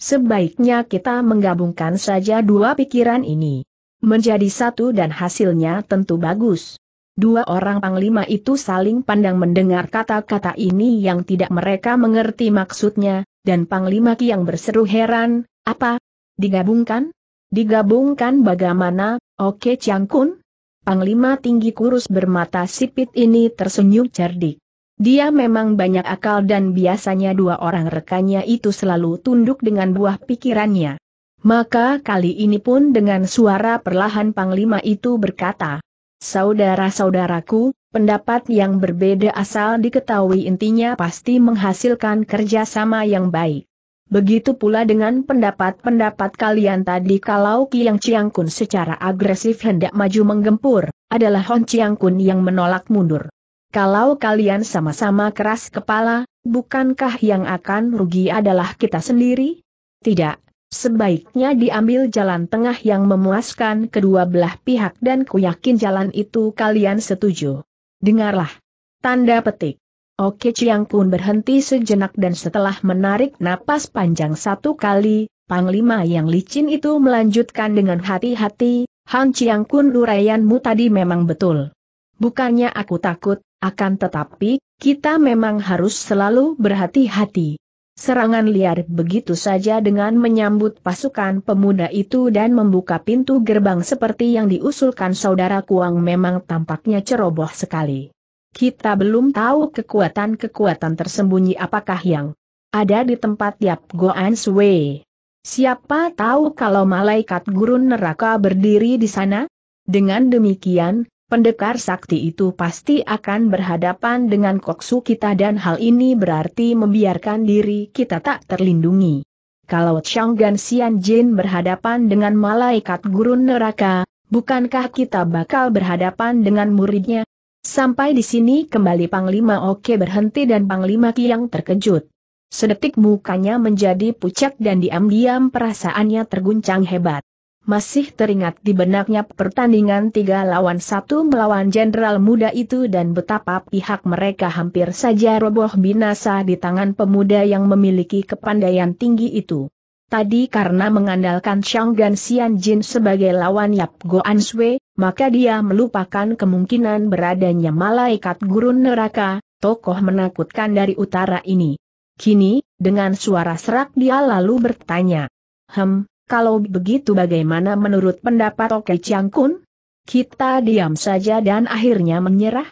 Sebaiknya kita menggabungkan saja dua pikiran ini. Menjadi satu dan hasilnya tentu bagus. Dua orang panglima itu saling pandang mendengar kata-kata ini yang tidak mereka mengerti maksudnya, dan panglima Ki yang berseru heran, apa? Digabungkan? Digabungkan bagaimana, oke Cangkun? Panglima tinggi kurus bermata sipit ini tersenyum cerdik. Dia memang banyak akal dan biasanya dua orang rekannya itu selalu tunduk dengan buah pikirannya. Maka kali ini pun dengan suara perlahan Panglima itu berkata, Saudara-saudaraku, pendapat yang berbeda asal diketahui intinya pasti menghasilkan kerjasama yang baik. Begitu pula dengan pendapat-pendapat kalian tadi kalau Kiang Chiang Kun secara agresif hendak maju menggempur, adalah Hon Chiang Kun yang menolak mundur. Kalau kalian sama-sama keras kepala, bukankah yang akan rugi adalah kita sendiri? Tidak, sebaiknya diambil jalan tengah yang memuaskan kedua belah pihak dan kuyakin jalan itu kalian setuju. Dengarlah. Tanda petik. Oke Chiang Kun berhenti sejenak dan setelah menarik napas panjang satu kali, Panglima yang licin itu melanjutkan dengan hati-hati, Han Chiang Kun uraianmu tadi memang betul. Bukannya aku takut, akan tetapi, kita memang harus selalu berhati-hati. Serangan liar begitu saja dengan menyambut pasukan pemuda itu dan membuka pintu gerbang seperti yang diusulkan saudara Kuang memang tampaknya ceroboh sekali. Kita belum tahu kekuatan-kekuatan tersembunyi apakah yang ada di tempat Yap Goan Sui. Siapa tahu kalau malaikat gurun neraka berdiri di sana? Dengan demikian, pendekar sakti itu pasti akan berhadapan dengan koksu kita dan hal ini berarti membiarkan diri kita tak terlindungi. Kalau Chang Gan Xian Jin berhadapan dengan malaikat gurun neraka, bukankah kita bakal berhadapan dengan muridnya? Sampai di sini kembali Panglima Oke berhenti dan Panglima Kiang terkejut. Sedetik mukanya menjadi pucat dan diam-diam perasaannya terguncang hebat. Masih teringat di benaknya pertandingan tiga lawan satu melawan jenderal muda itu dan betapa pihak mereka hampir saja roboh binasa di tangan pemuda yang memiliki kepandaian tinggi itu. Tadi karena mengandalkan Gan Xian Jin sebagai lawan Yap Goan Sui, maka dia melupakan kemungkinan beradanya malaikat gurun neraka, tokoh menakutkan dari utara ini. Kini, dengan suara serak dia lalu bertanya. Hem, kalau begitu bagaimana menurut pendapat Oke Kun? Kita diam saja dan akhirnya menyerah?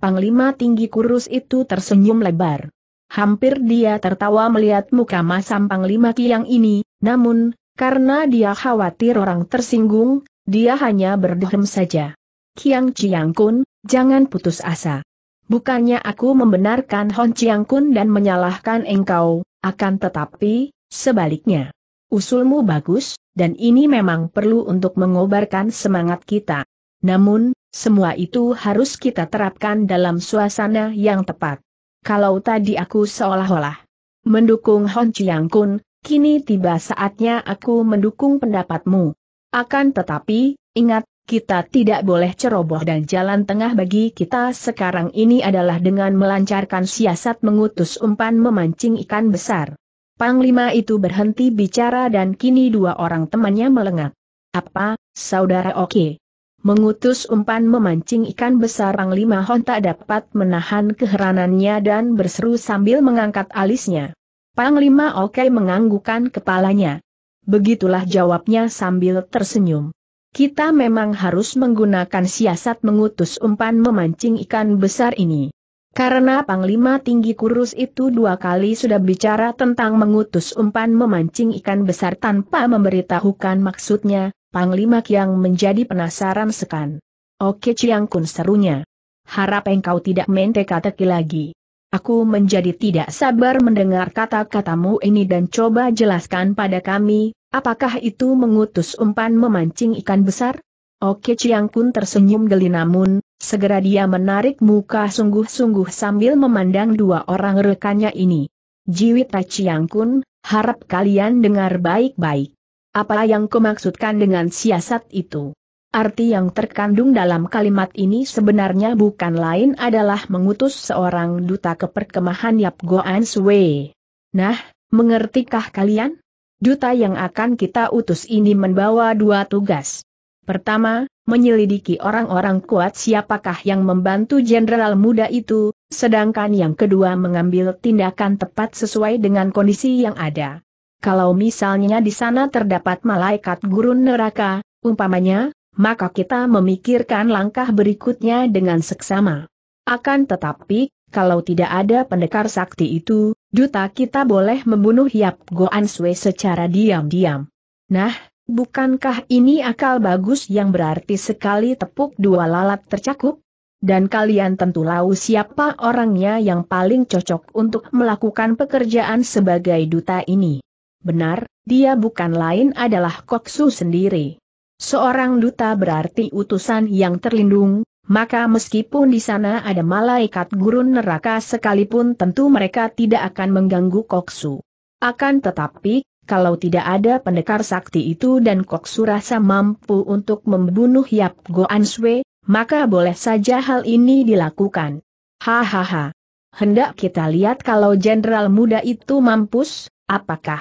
Panglima tinggi kurus itu tersenyum lebar. Hampir dia tertawa melihat muka masam Panglima Kiang ini, namun, karena dia khawatir orang tersinggung, dia hanya berdehem saja. Kiang Chiang Kun, jangan putus asa. Bukannya aku membenarkan Hon Chiang Kun dan menyalahkan engkau, akan tetapi, sebaliknya. Usulmu bagus, dan ini memang perlu untuk mengobarkan semangat kita. Namun, semua itu harus kita terapkan dalam suasana yang tepat kalau tadi aku seolah-olah mendukung Hon Chiang Kun, kini tiba saatnya aku mendukung pendapatmu. Akan tetapi, ingat, kita tidak boleh ceroboh dan jalan tengah bagi kita sekarang ini adalah dengan melancarkan siasat mengutus umpan memancing ikan besar. Panglima itu berhenti bicara dan kini dua orang temannya melengak. Apa, saudara oke? mengutus umpan memancing ikan besar Panglima Hon tak dapat menahan keheranannya dan berseru sambil mengangkat alisnya. Panglima Oke menganggukkan kepalanya. Begitulah jawabnya sambil tersenyum. Kita memang harus menggunakan siasat mengutus umpan memancing ikan besar ini. Karena Panglima Tinggi Kurus itu dua kali sudah bicara tentang mengutus umpan memancing ikan besar tanpa memberitahukan maksudnya, Panglima Kiang menjadi penasaran sekan. Oke Chiang Kun serunya. Harap engkau tidak menteka-teki lagi. Aku menjadi tidak sabar mendengar kata-katamu ini dan coba jelaskan pada kami, apakah itu mengutus umpan memancing ikan besar? Oke Chiang Kun tersenyum geli namun, segera dia menarik muka sungguh-sungguh sambil memandang dua orang rekannya ini. Jiwita Chiang Kun, harap kalian dengar baik-baik. Apa yang kau maksudkan dengan siasat itu? Arti yang terkandung dalam kalimat ini sebenarnya bukan lain adalah mengutus seorang duta ke perkemahan Yap Goan Sui. Nah, mengertikah kalian? Duta yang akan kita utus ini membawa dua tugas. Pertama, menyelidiki orang-orang kuat siapakah yang membantu jenderal muda itu, sedangkan yang kedua mengambil tindakan tepat sesuai dengan kondisi yang ada kalau misalnya di sana terdapat malaikat gurun neraka, umpamanya, maka kita memikirkan langkah berikutnya dengan seksama. Akan tetapi, kalau tidak ada pendekar sakti itu, juta kita boleh membunuh Yap Goan Sue secara diam-diam. Nah, bukankah ini akal bagus yang berarti sekali tepuk dua lalat tercakup? Dan kalian tentu tahu siapa orangnya yang paling cocok untuk melakukan pekerjaan sebagai duta ini. Benar, dia bukan lain adalah Koksu sendiri. Seorang duta berarti utusan yang terlindung, maka meskipun di sana ada malaikat gurun neraka sekalipun tentu mereka tidak akan mengganggu Koksu. Akan tetapi, kalau tidak ada pendekar sakti itu dan Koksu rasa mampu untuk membunuh Yap Goan Swe, maka boleh saja hal ini dilakukan. Hahaha. Hendak kita lihat kalau jenderal muda itu mampus, apakah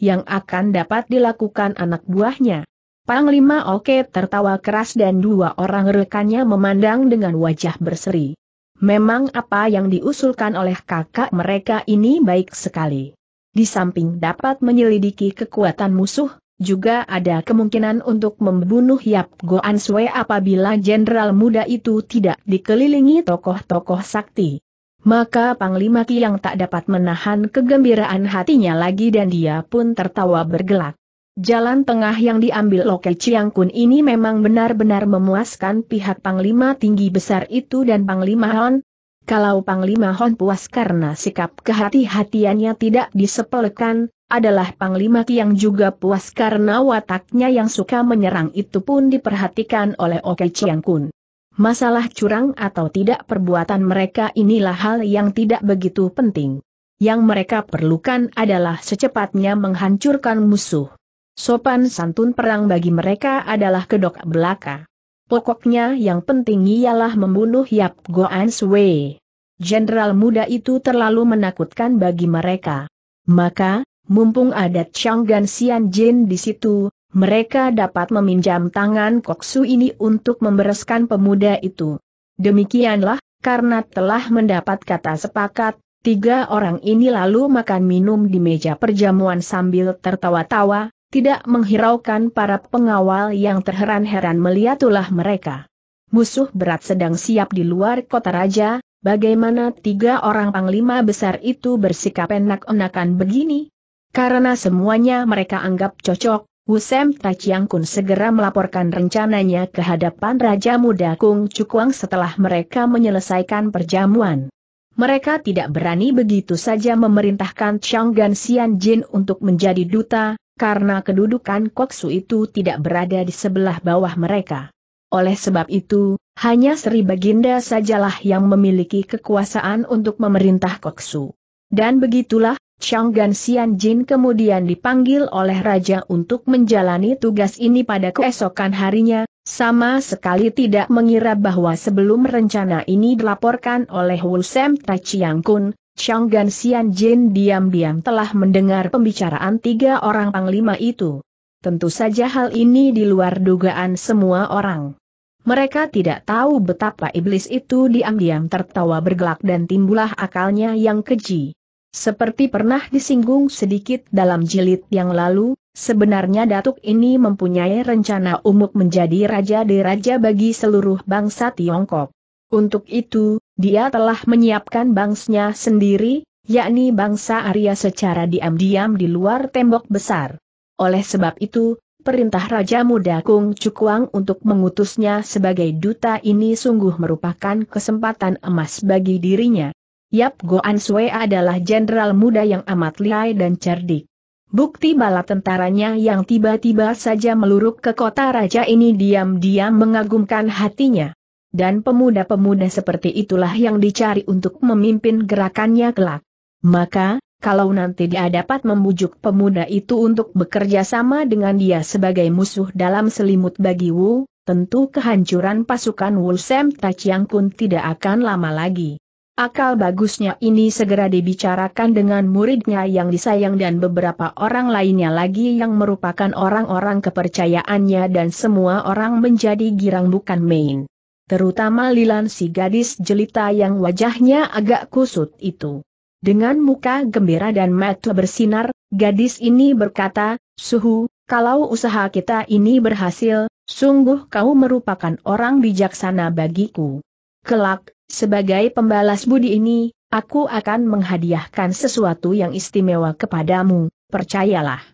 yang akan dapat dilakukan anak buahnya. Panglima Oke tertawa keras dan dua orang rekannya memandang dengan wajah berseri. Memang apa yang diusulkan oleh kakak mereka ini baik sekali. Di samping dapat menyelidiki kekuatan musuh, juga ada kemungkinan untuk membunuh Yap Goan Sue apabila jenderal muda itu tidak dikelilingi tokoh-tokoh sakti. Maka Panglima Kiang tak dapat menahan kegembiraan hatinya lagi dan dia pun tertawa bergelak. Jalan tengah yang diambil Loke Chiang Kun ini memang benar-benar memuaskan pihak Panglima tinggi besar itu dan Panglima Hon. Kalau Panglima Hon puas karena sikap kehati-hatiannya tidak disepelekan, adalah Panglima Kiang juga puas karena wataknya yang suka menyerang itu pun diperhatikan oleh Oke Chiang Kun. Masalah curang atau tidak perbuatan mereka inilah hal yang tidak begitu penting. Yang mereka perlukan adalah secepatnya menghancurkan musuh. Sopan santun perang bagi mereka adalah kedok belaka. Pokoknya yang penting ialah membunuh Yap Goan Sui. Jenderal muda itu terlalu menakutkan bagi mereka. Maka, mumpung ada Gan Sian Jin di situ, mereka dapat meminjam tangan Koksu ini untuk membereskan pemuda itu. Demikianlah, karena telah mendapat kata sepakat, Tiga orang ini lalu makan minum di meja perjamuan sambil tertawa-tawa, tidak menghiraukan para pengawal yang terheran-heran melihat mereka. Musuh berat sedang siap di luar kota raja, bagaimana tiga orang panglima besar itu bersikap enak-enakan begini? Karena semuanya mereka anggap cocok, Wusem Taciang Kun segera melaporkan rencananya ke hadapan Raja Muda Kung Cukuang setelah mereka menyelesaikan perjamuan. Mereka tidak berani begitu saja memerintahkan Chang Gan Xian Jin untuk menjadi duta, karena kedudukan Koksu itu tidak berada di sebelah bawah mereka. Oleh sebab itu, hanya Sri Baginda sajalah yang memiliki kekuasaan untuk memerintah Koksu. Dan begitulah, Gan Xian Jin kemudian dipanggil oleh raja untuk menjalani tugas ini pada keesokan harinya, sama sekali tidak mengira bahwa sebelum rencana ini dilaporkan oleh Wulsem Tachiang Kun, Gan Xian Jin diam-diam telah mendengar pembicaraan tiga orang panglima itu. Tentu saja hal ini di luar dugaan semua orang. Mereka tidak tahu betapa iblis itu diam-diam tertawa bergelak dan timbulah akalnya yang keji. Seperti pernah disinggung sedikit dalam jilid yang lalu, sebenarnya Datuk ini mempunyai rencana umum menjadi Raja de Raja bagi seluruh bangsa Tiongkok. Untuk itu, dia telah menyiapkan bangsanya sendiri, yakni bangsa Arya secara diam-diam di luar tembok besar. Oleh sebab itu, perintah Raja Muda Kung Cukuang untuk mengutusnya sebagai duta ini sungguh merupakan kesempatan emas bagi dirinya. Yap Goan Sue adalah jenderal muda yang amat lihai dan cerdik. Bukti bala tentaranya yang tiba-tiba saja meluruk ke kota raja ini diam-diam mengagumkan hatinya. Dan pemuda-pemuda seperti itulah yang dicari untuk memimpin gerakannya kelak. Maka, kalau nanti dia dapat membujuk pemuda itu untuk bekerja sama dengan dia sebagai musuh dalam selimut bagi Wu, tentu kehancuran pasukan Wu Sem Chiang Kun tidak akan lama lagi. Akal bagusnya ini segera dibicarakan dengan muridnya yang disayang dan beberapa orang lainnya lagi yang merupakan orang-orang kepercayaannya dan semua orang menjadi girang bukan main. Terutama Lilan si gadis jelita yang wajahnya agak kusut itu. Dengan muka gembira dan mata bersinar, gadis ini berkata, Suhu, kalau usaha kita ini berhasil, sungguh kau merupakan orang bijaksana bagiku. Kelak, sebagai pembalas budi ini, aku akan menghadiahkan sesuatu yang istimewa kepadamu, percayalah.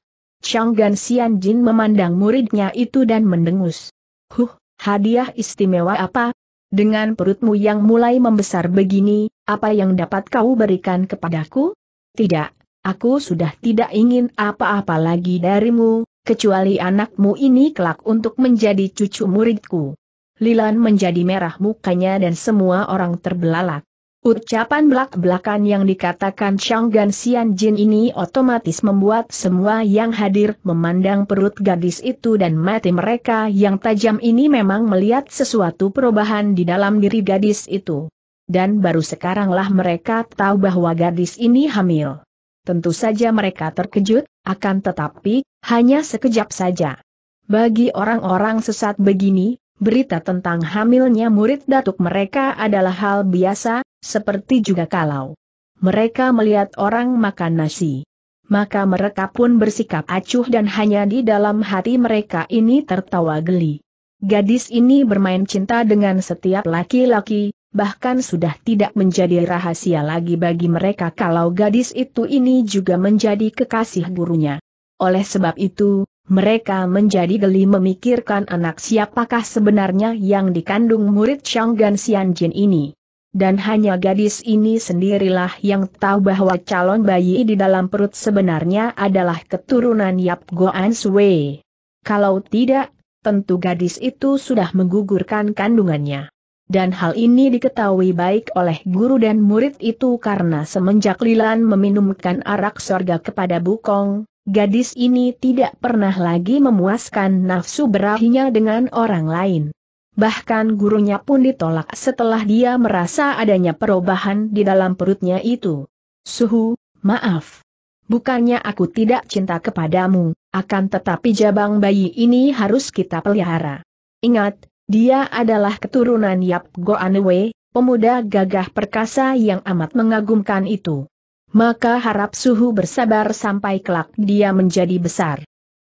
Gan Xian Jin memandang muridnya itu dan mendengus. Huh, hadiah istimewa apa? Dengan perutmu yang mulai membesar begini, apa yang dapat kau berikan kepadaku? Tidak, aku sudah tidak ingin apa-apa lagi darimu, kecuali anakmu ini kelak untuk menjadi cucu muridku. Lilan menjadi merah mukanya dan semua orang terbelalak. Ucapan belak-belakan yang dikatakan Shangguan Xian Jin ini otomatis membuat semua yang hadir memandang perut gadis itu dan mati mereka yang tajam ini memang melihat sesuatu perubahan di dalam diri gadis itu. Dan baru sekaranglah mereka tahu bahwa gadis ini hamil. Tentu saja mereka terkejut, akan tetapi, hanya sekejap saja. Bagi orang-orang sesat begini, berita tentang hamilnya murid datuk mereka adalah hal biasa, seperti juga kalau mereka melihat orang makan nasi. Maka mereka pun bersikap acuh dan hanya di dalam hati mereka ini tertawa geli. Gadis ini bermain cinta dengan setiap laki-laki, bahkan sudah tidak menjadi rahasia lagi bagi mereka kalau gadis itu ini juga menjadi kekasih gurunya. Oleh sebab itu, mereka menjadi geli memikirkan anak siapakah sebenarnya yang dikandung murid Shanggan Xianjin ini. Dan hanya gadis ini sendirilah yang tahu bahwa calon bayi di dalam perut sebenarnya adalah keturunan Yap Goan Sui. Kalau tidak, tentu gadis itu sudah menggugurkan kandungannya. Dan hal ini diketahui baik oleh guru dan murid itu karena semenjak Lilan meminumkan arak sorga kepada Bukong, gadis ini tidak pernah lagi memuaskan nafsu berahinya dengan orang lain. Bahkan gurunya pun ditolak setelah dia merasa adanya perubahan di dalam perutnya itu. Suhu, maaf. Bukannya aku tidak cinta kepadamu, akan tetapi jabang bayi ini harus kita pelihara. Ingat, dia adalah keturunan Yap Goanwe, pemuda gagah perkasa yang amat mengagumkan itu maka harap suhu bersabar sampai kelak dia menjadi besar.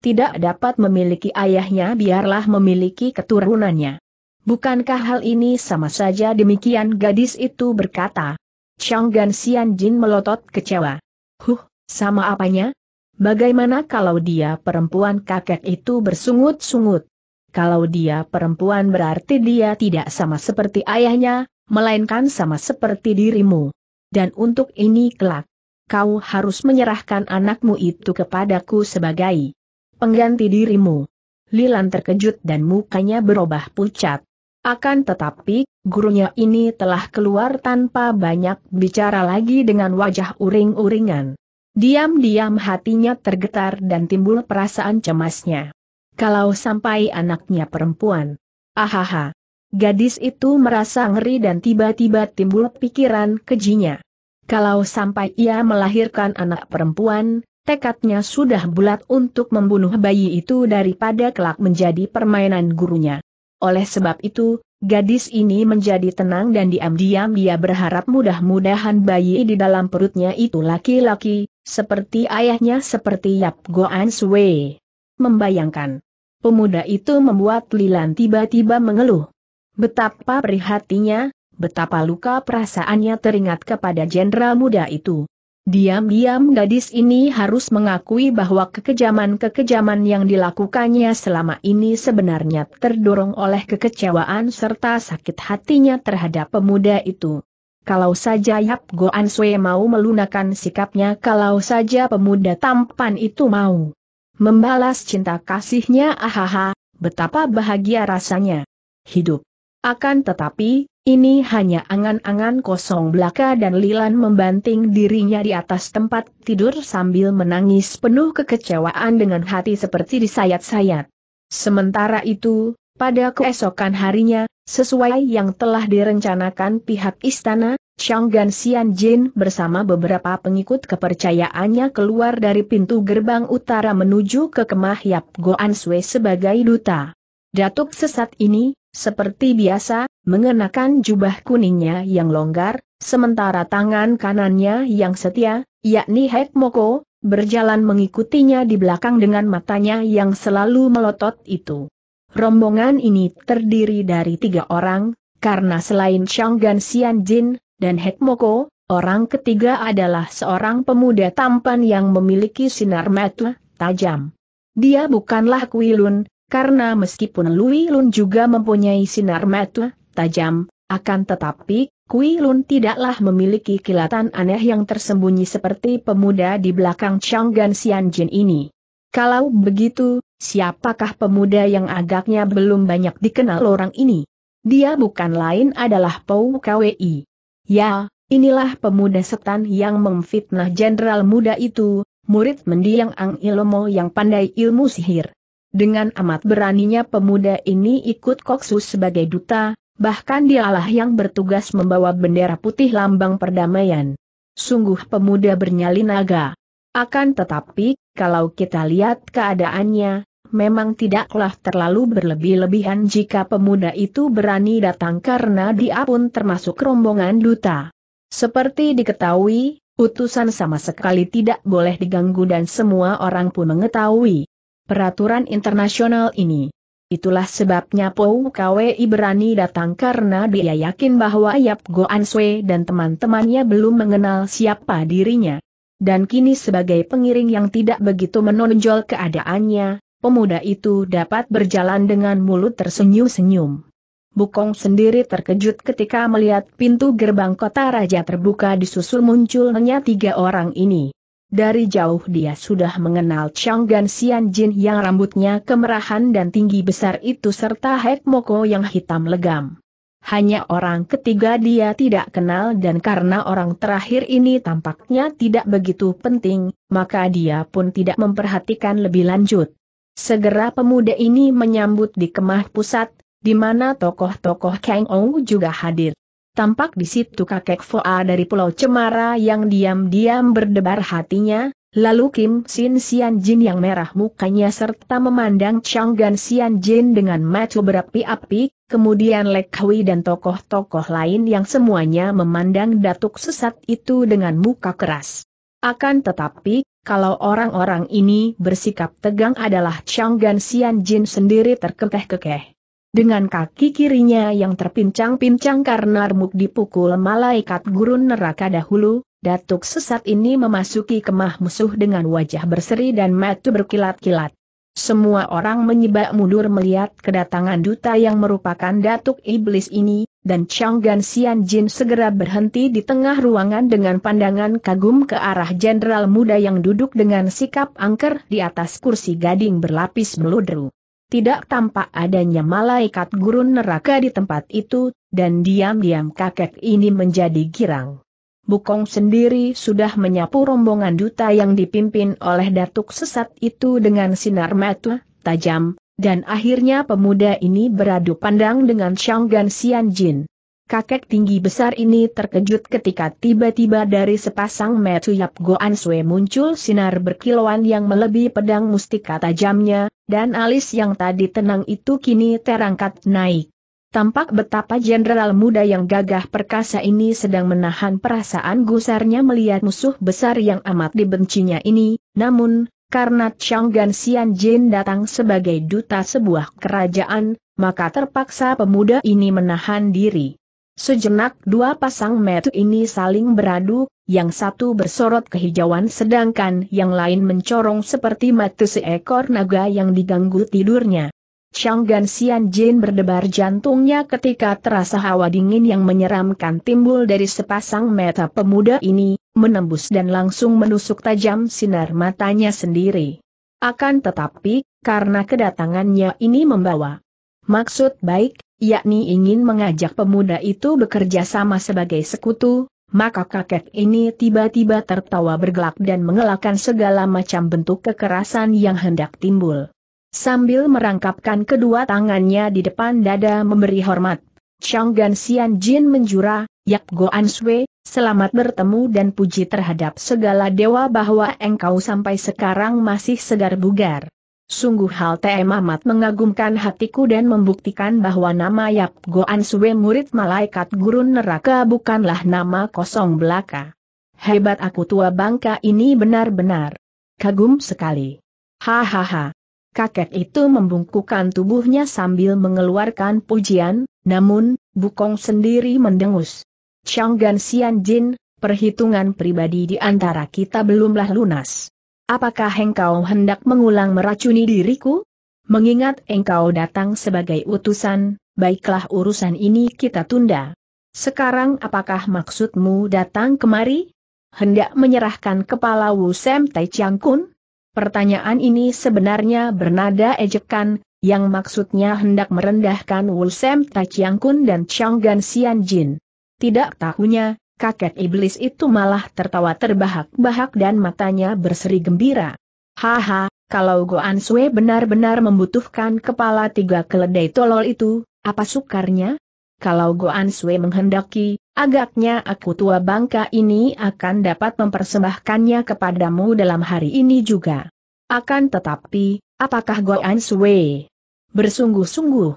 Tidak dapat memiliki ayahnya biarlah memiliki keturunannya. Bukankah hal ini sama saja demikian gadis itu berkata. Gan Xian Jin melotot kecewa. Huh, sama apanya? Bagaimana kalau dia perempuan kakek itu bersungut-sungut? Kalau dia perempuan berarti dia tidak sama seperti ayahnya, melainkan sama seperti dirimu. Dan untuk ini kelak, kau harus menyerahkan anakmu itu kepadaku sebagai pengganti dirimu. Lilan terkejut dan mukanya berubah pucat. Akan tetapi, gurunya ini telah keluar tanpa banyak bicara lagi dengan wajah uring-uringan. Diam-diam hatinya tergetar dan timbul perasaan cemasnya. Kalau sampai anaknya perempuan. Ahaha. Gadis itu merasa ngeri dan tiba-tiba timbul pikiran kejinya. Kalau sampai ia melahirkan anak perempuan, tekadnya sudah bulat untuk membunuh bayi itu daripada kelak menjadi permainan gurunya. Oleh sebab itu, gadis ini menjadi tenang dan diam-diam dia berharap mudah-mudahan bayi di dalam perutnya itu laki-laki, seperti ayahnya seperti Yap Goan Sue. Membayangkan. Pemuda itu membuat Lilan tiba-tiba mengeluh. Betapa prihatinya, betapa luka perasaannya teringat kepada jenderal muda itu. Diam-diam gadis ini harus mengakui bahwa kekejaman-kekejaman yang dilakukannya selama ini sebenarnya terdorong oleh kekecewaan serta sakit hatinya terhadap pemuda itu. Kalau saja Yap Goan Sue mau melunakan sikapnya kalau saja pemuda tampan itu mau membalas cinta kasihnya ahaha, betapa bahagia rasanya. Hidup. Akan tetapi, ini hanya angan-angan kosong belaka dan Lilan membanting dirinya di atas tempat tidur sambil menangis penuh kekecewaan dengan hati seperti disayat-sayat. Sementara itu, pada keesokan harinya, sesuai yang telah direncanakan pihak istana, Chang Gan Xian Jin bersama beberapa pengikut kepercayaannya keluar dari pintu gerbang utara menuju ke kemah Yap Goan Sui sebagai duta. Datuk sesat ini, seperti biasa, mengenakan jubah kuningnya yang longgar, sementara tangan kanannya yang setia, yakni Hek Moko, berjalan mengikutinya di belakang dengan matanya yang selalu melotot itu. Rombongan ini terdiri dari tiga orang, karena selain Shanggan Xian Jin dan Hek Moko, orang ketiga adalah seorang pemuda tampan yang memiliki sinar mata tajam. Dia bukanlah Kuilun, karena meskipun Lui Lun juga mempunyai sinar mata tajam, akan tetapi, Kui Lun tidaklah memiliki kilatan aneh yang tersembunyi seperti pemuda di belakang Xian Jin ini. Kalau begitu, siapakah pemuda yang agaknya belum banyak dikenal orang ini? Dia bukan lain adalah Pou Kwei. Ya, inilah pemuda setan yang memfitnah jenderal muda itu, murid mendiang Ang Ilomo yang pandai ilmu sihir. Dengan amat beraninya pemuda ini ikut Koksus sebagai duta, bahkan dialah yang bertugas membawa bendera putih lambang perdamaian. Sungguh pemuda bernyali naga. Akan tetapi, kalau kita lihat keadaannya, memang tidaklah terlalu berlebih-lebihan jika pemuda itu berani datang karena dia pun termasuk rombongan duta. Seperti diketahui, utusan sama sekali tidak boleh diganggu dan semua orang pun mengetahui peraturan internasional ini. Itulah sebabnya Pou Kwi berani datang karena dia yakin bahwa Yap Goan Sui dan teman-temannya belum mengenal siapa dirinya. Dan kini sebagai pengiring yang tidak begitu menonjol keadaannya, pemuda itu dapat berjalan dengan mulut tersenyum-senyum. Bukong sendiri terkejut ketika melihat pintu gerbang kota raja terbuka disusul munculnya tiga orang ini. Dari jauh dia sudah mengenal Chang Gan Xian Jin yang rambutnya kemerahan dan tinggi besar itu serta Hek Moko yang hitam legam. Hanya orang ketiga dia tidak kenal dan karena orang terakhir ini tampaknya tidak begitu penting, maka dia pun tidak memperhatikan lebih lanjut. Segera pemuda ini menyambut di kemah pusat, di mana tokoh-tokoh Kang Ong juga hadir. Tampak di situ kakek Foa dari Pulau Cemara yang diam-diam berdebar hatinya, lalu Kim Sin Sian Jin yang merah mukanya serta memandang Chang Gan Sian Jin dengan mata berapi-api, kemudian Lekwi dan tokoh-tokoh lain yang semuanya memandang datuk sesat itu dengan muka keras. Akan tetapi, kalau orang-orang ini bersikap tegang adalah Chang Gan Sian Jin sendiri terkekeh-kekeh. Dengan kaki kirinya yang terpincang-pincang karena remuk dipukul malaikat gurun neraka dahulu, datuk sesat ini memasuki kemah musuh dengan wajah berseri dan mata berkilat-kilat. Semua orang menyibak mundur melihat kedatangan duta yang merupakan datuk iblis ini, dan Gan Xian Jin segera berhenti di tengah ruangan dengan pandangan kagum ke arah jenderal muda yang duduk dengan sikap angker di atas kursi gading berlapis meludru tidak tampak adanya malaikat gurun neraka di tempat itu, dan diam-diam kakek ini menjadi girang. Bukong sendiri sudah menyapu rombongan duta yang dipimpin oleh datuk sesat itu dengan sinar mata tajam, dan akhirnya pemuda ini beradu pandang dengan Shanggan Jin. Kakek tinggi besar ini terkejut ketika tiba-tiba dari sepasang metu Yap Goan Sue muncul sinar berkilauan yang melebihi pedang mustika tajamnya, dan alis yang tadi tenang itu kini terangkat naik. Tampak betapa jenderal muda yang gagah perkasa ini sedang menahan perasaan gusarnya melihat musuh besar yang amat dibencinya ini, namun, karena Chang Gan Xian Jin datang sebagai duta sebuah kerajaan, maka terpaksa pemuda ini menahan diri. Sejenak dua pasang metu ini saling beradu, yang satu bersorot kehijauan sedangkan yang lain mencorong seperti mata seekor naga yang diganggu tidurnya. Shanggan Xian Jin berdebar jantungnya ketika terasa hawa dingin yang menyeramkan timbul dari sepasang mata pemuda ini, menembus dan langsung menusuk tajam sinar matanya sendiri. Akan tetapi, karena kedatangannya ini membawa maksud baik, yakni ingin mengajak pemuda itu bekerja sama sebagai sekutu, maka kakek ini tiba-tiba tertawa bergelak dan mengelakkan segala macam bentuk kekerasan yang hendak timbul. Sambil merangkapkan kedua tangannya di depan dada memberi hormat, Chang Gan Xian Jin menjura, Yak An Sui, selamat bertemu dan puji terhadap segala dewa bahwa engkau sampai sekarang masih segar bugar. Sungguh hal TM amat mengagumkan hatiku dan membuktikan bahwa nama Yap Goan Sue murid malaikat gurun neraka bukanlah nama kosong belaka. Hebat aku tua bangka ini benar-benar. Kagum sekali. Hahaha. Kakek itu membungkukkan tubuhnya sambil mengeluarkan pujian, namun, Bukong sendiri mendengus. Chang Gan Xian Jin, perhitungan pribadi di antara kita belumlah lunas. Apakah engkau hendak mengulang meracuni diriku? Mengingat engkau datang sebagai utusan, baiklah urusan ini kita tunda. Sekarang apakah maksudmu datang kemari? Hendak menyerahkan kepala Wu Sem Tai Chiang Kun? Pertanyaan ini sebenarnya bernada ejekan, yang maksudnya hendak merendahkan Wu Sem Tai Chiang Kun dan Chang Gan Xian Jin. Tidak tahunya, kakek iblis itu malah tertawa terbahak-bahak dan matanya berseri gembira. Haha, kalau Goan Sue benar-benar membutuhkan kepala tiga keledai tolol itu, apa sukarnya? Kalau Goan Sue menghendaki, agaknya aku tua bangka ini akan dapat mempersembahkannya kepadamu dalam hari ini juga. Akan tetapi, apakah Goan Sue bersungguh-sungguh?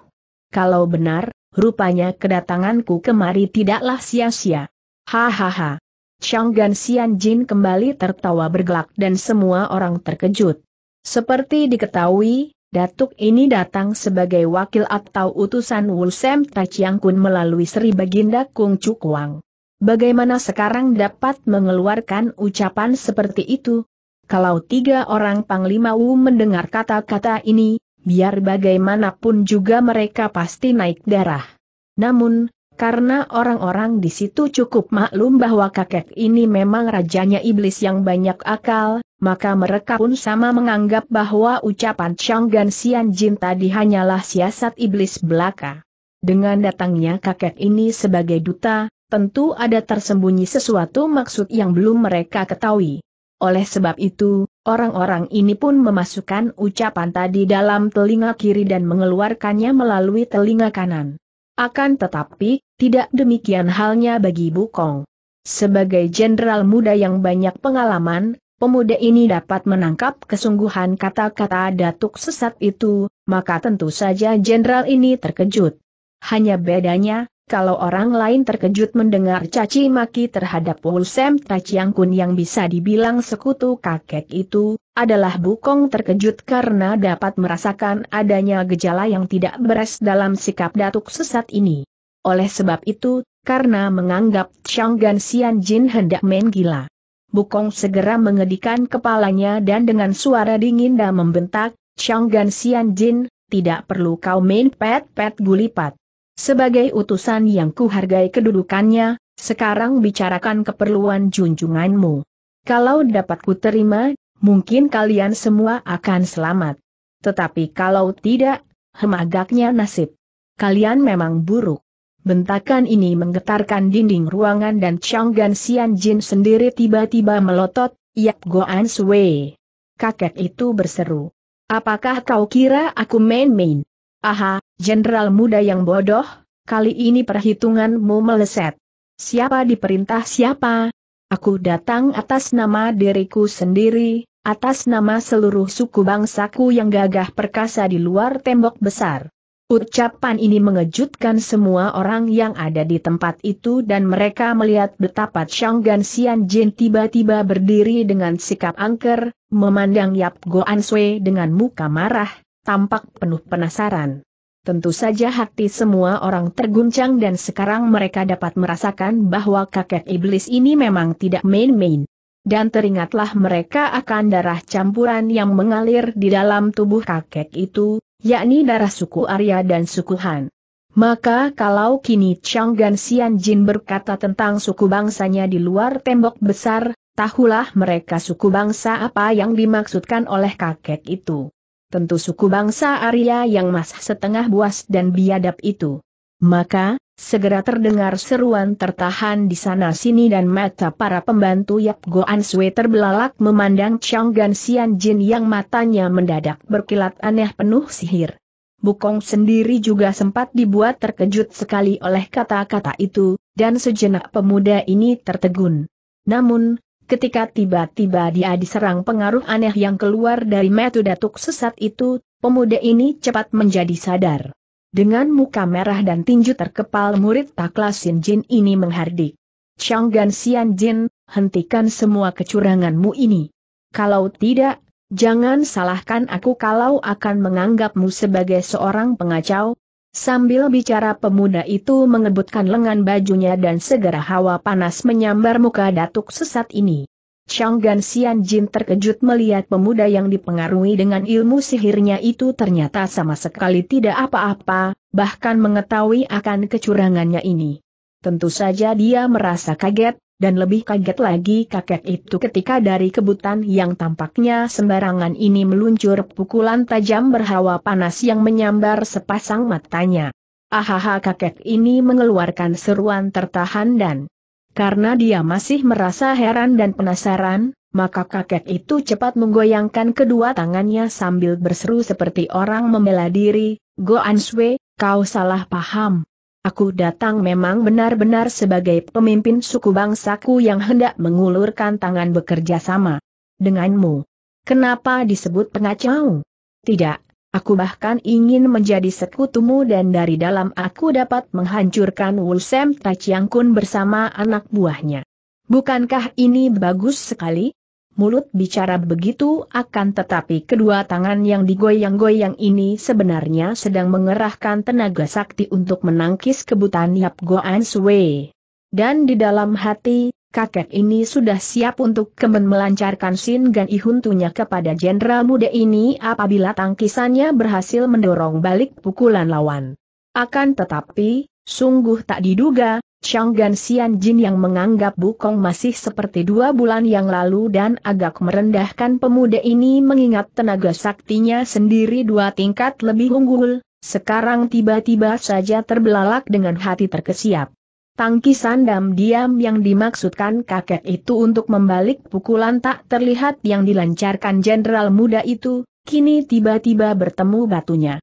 Kalau benar, rupanya kedatanganku kemari tidaklah sia-sia. Hahaha. Chang Gan Xian Jin kembali tertawa bergelak dan semua orang terkejut. Seperti diketahui, Datuk ini datang sebagai wakil atau utusan Wulsem Taciang Kun melalui Sri Baginda Kung Wang. Bagaimana sekarang dapat mengeluarkan ucapan seperti itu? Kalau tiga orang Panglima Wu mendengar kata-kata ini, biar bagaimanapun juga mereka pasti naik darah. Namun, karena orang-orang di situ cukup maklum bahwa kakek ini memang rajanya iblis yang banyak akal, maka mereka pun sama menganggap bahwa ucapan Changgan Sian Jin tadi hanyalah siasat iblis belaka. Dengan datangnya kakek ini sebagai duta, tentu ada tersembunyi sesuatu maksud yang belum mereka ketahui. Oleh sebab itu, orang-orang ini pun memasukkan ucapan tadi dalam telinga kiri dan mengeluarkannya melalui telinga kanan. Akan tetapi, tidak demikian halnya bagi Bukong. Sebagai jenderal muda yang banyak pengalaman, pemuda ini dapat menangkap kesungguhan kata-kata datuk sesat itu, maka tentu saja jenderal ini terkejut. Hanya bedanya, kalau orang lain terkejut mendengar caci maki terhadap Wulsem Taciang Kun yang bisa dibilang sekutu kakek itu, adalah Bukong terkejut karena dapat merasakan adanya gejala yang tidak beres dalam sikap datuk sesat ini. Oleh sebab itu, karena menganggap Changgan Xian Jin hendak main gila. Bukong segera mengedikan kepalanya dan dengan suara dingin dan membentak, Changgan Xian Jin, tidak perlu kau main pet-pet gulipat. Sebagai utusan yang kuhargai kedudukannya, sekarang bicarakan keperluan junjunganmu. Kalau dapat kuterima, mungkin kalian semua akan selamat. Tetapi kalau tidak, hemagaknya nasib. Kalian memang buruk. Bentakan ini menggetarkan dinding ruangan dan Gan Xian Jin sendiri tiba-tiba melotot, Yap Goan Sui. Kakek itu berseru. Apakah kau kira aku main-main? Aha, jenderal muda yang bodoh, kali ini perhitunganmu meleset. Siapa diperintah siapa? Aku datang atas nama diriku sendiri, atas nama seluruh suku bangsaku yang gagah perkasa di luar tembok besar. Ucapan ini mengejutkan semua orang yang ada di tempat itu dan mereka melihat betapa Gan Xian Jin tiba-tiba berdiri dengan sikap angker, memandang Yap Goan Sui dengan muka marah, tampak penuh penasaran. Tentu saja hati semua orang terguncang dan sekarang mereka dapat merasakan bahwa kakek iblis ini memang tidak main-main. Dan teringatlah mereka akan darah campuran yang mengalir di dalam tubuh kakek itu, yakni darah suku Arya dan suku Han. Maka kalau kini Changgan Xian Jin berkata tentang suku bangsanya di luar tembok besar, tahulah mereka suku bangsa apa yang dimaksudkan oleh kakek itu tentu suku bangsa Arya yang masih setengah buas dan biadab itu. Maka, segera terdengar seruan tertahan di sana-sini dan mata para pembantu Yap Goan Sui terbelalak memandang Chang Gan Xian Jin yang matanya mendadak berkilat aneh penuh sihir. Bukong sendiri juga sempat dibuat terkejut sekali oleh kata-kata itu, dan sejenak pemuda ini tertegun. Namun, Ketika tiba-tiba dia diserang pengaruh aneh yang keluar dari metode Datuk sesat itu, pemuda ini cepat menjadi sadar. Dengan muka merah dan tinju terkepal murid Takla Jin ini menghardik. Gan Xian Jin, hentikan semua kecuranganmu ini. Kalau tidak, jangan salahkan aku kalau akan menganggapmu sebagai seorang pengacau, Sambil bicara pemuda itu mengebutkan lengan bajunya dan segera hawa panas menyambar muka datuk sesat ini. Chang Gan Xian Jin terkejut melihat pemuda yang dipengaruhi dengan ilmu sihirnya itu ternyata sama sekali tidak apa-apa, bahkan mengetahui akan kecurangannya ini. Tentu saja dia merasa kaget, dan lebih kaget lagi kakek itu ketika dari kebutan yang tampaknya sembarangan ini meluncur pukulan tajam berhawa panas yang menyambar sepasang matanya. Ahaha kakek ini mengeluarkan seruan tertahan dan karena dia masih merasa heran dan penasaran, maka kakek itu cepat menggoyangkan kedua tangannya sambil berseru seperti orang membela diri, Go Answe, kau salah paham, Aku datang memang benar-benar sebagai pemimpin suku bangsaku yang hendak mengulurkan tangan bekerja sama denganmu. Kenapa disebut pengacau? Tidak, aku bahkan ingin menjadi sekutumu dan dari dalam aku dapat menghancurkan Wulsem Taciangkun bersama anak buahnya. Bukankah ini bagus sekali? mulut bicara begitu akan tetapi kedua tangan yang digoyang-goyang ini sebenarnya sedang mengerahkan tenaga sakti untuk menangkis kebutaan Yap Goan Sue. Dan di dalam hati, kakek ini sudah siap untuk kemen melancarkan Sin Gan Ihuntunya kepada jenderal muda ini apabila tangkisannya berhasil mendorong balik pukulan lawan. Akan tetapi, sungguh tak diduga, Shanggansian Xian Jin yang menganggap Bukong masih seperti dua bulan yang lalu dan agak merendahkan pemuda ini mengingat tenaga saktinya sendiri dua tingkat lebih unggul, sekarang tiba-tiba saja terbelalak dengan hati terkesiap. Tangki sandam diam yang dimaksudkan kakek itu untuk membalik pukulan tak terlihat yang dilancarkan jenderal muda itu, kini tiba-tiba bertemu batunya.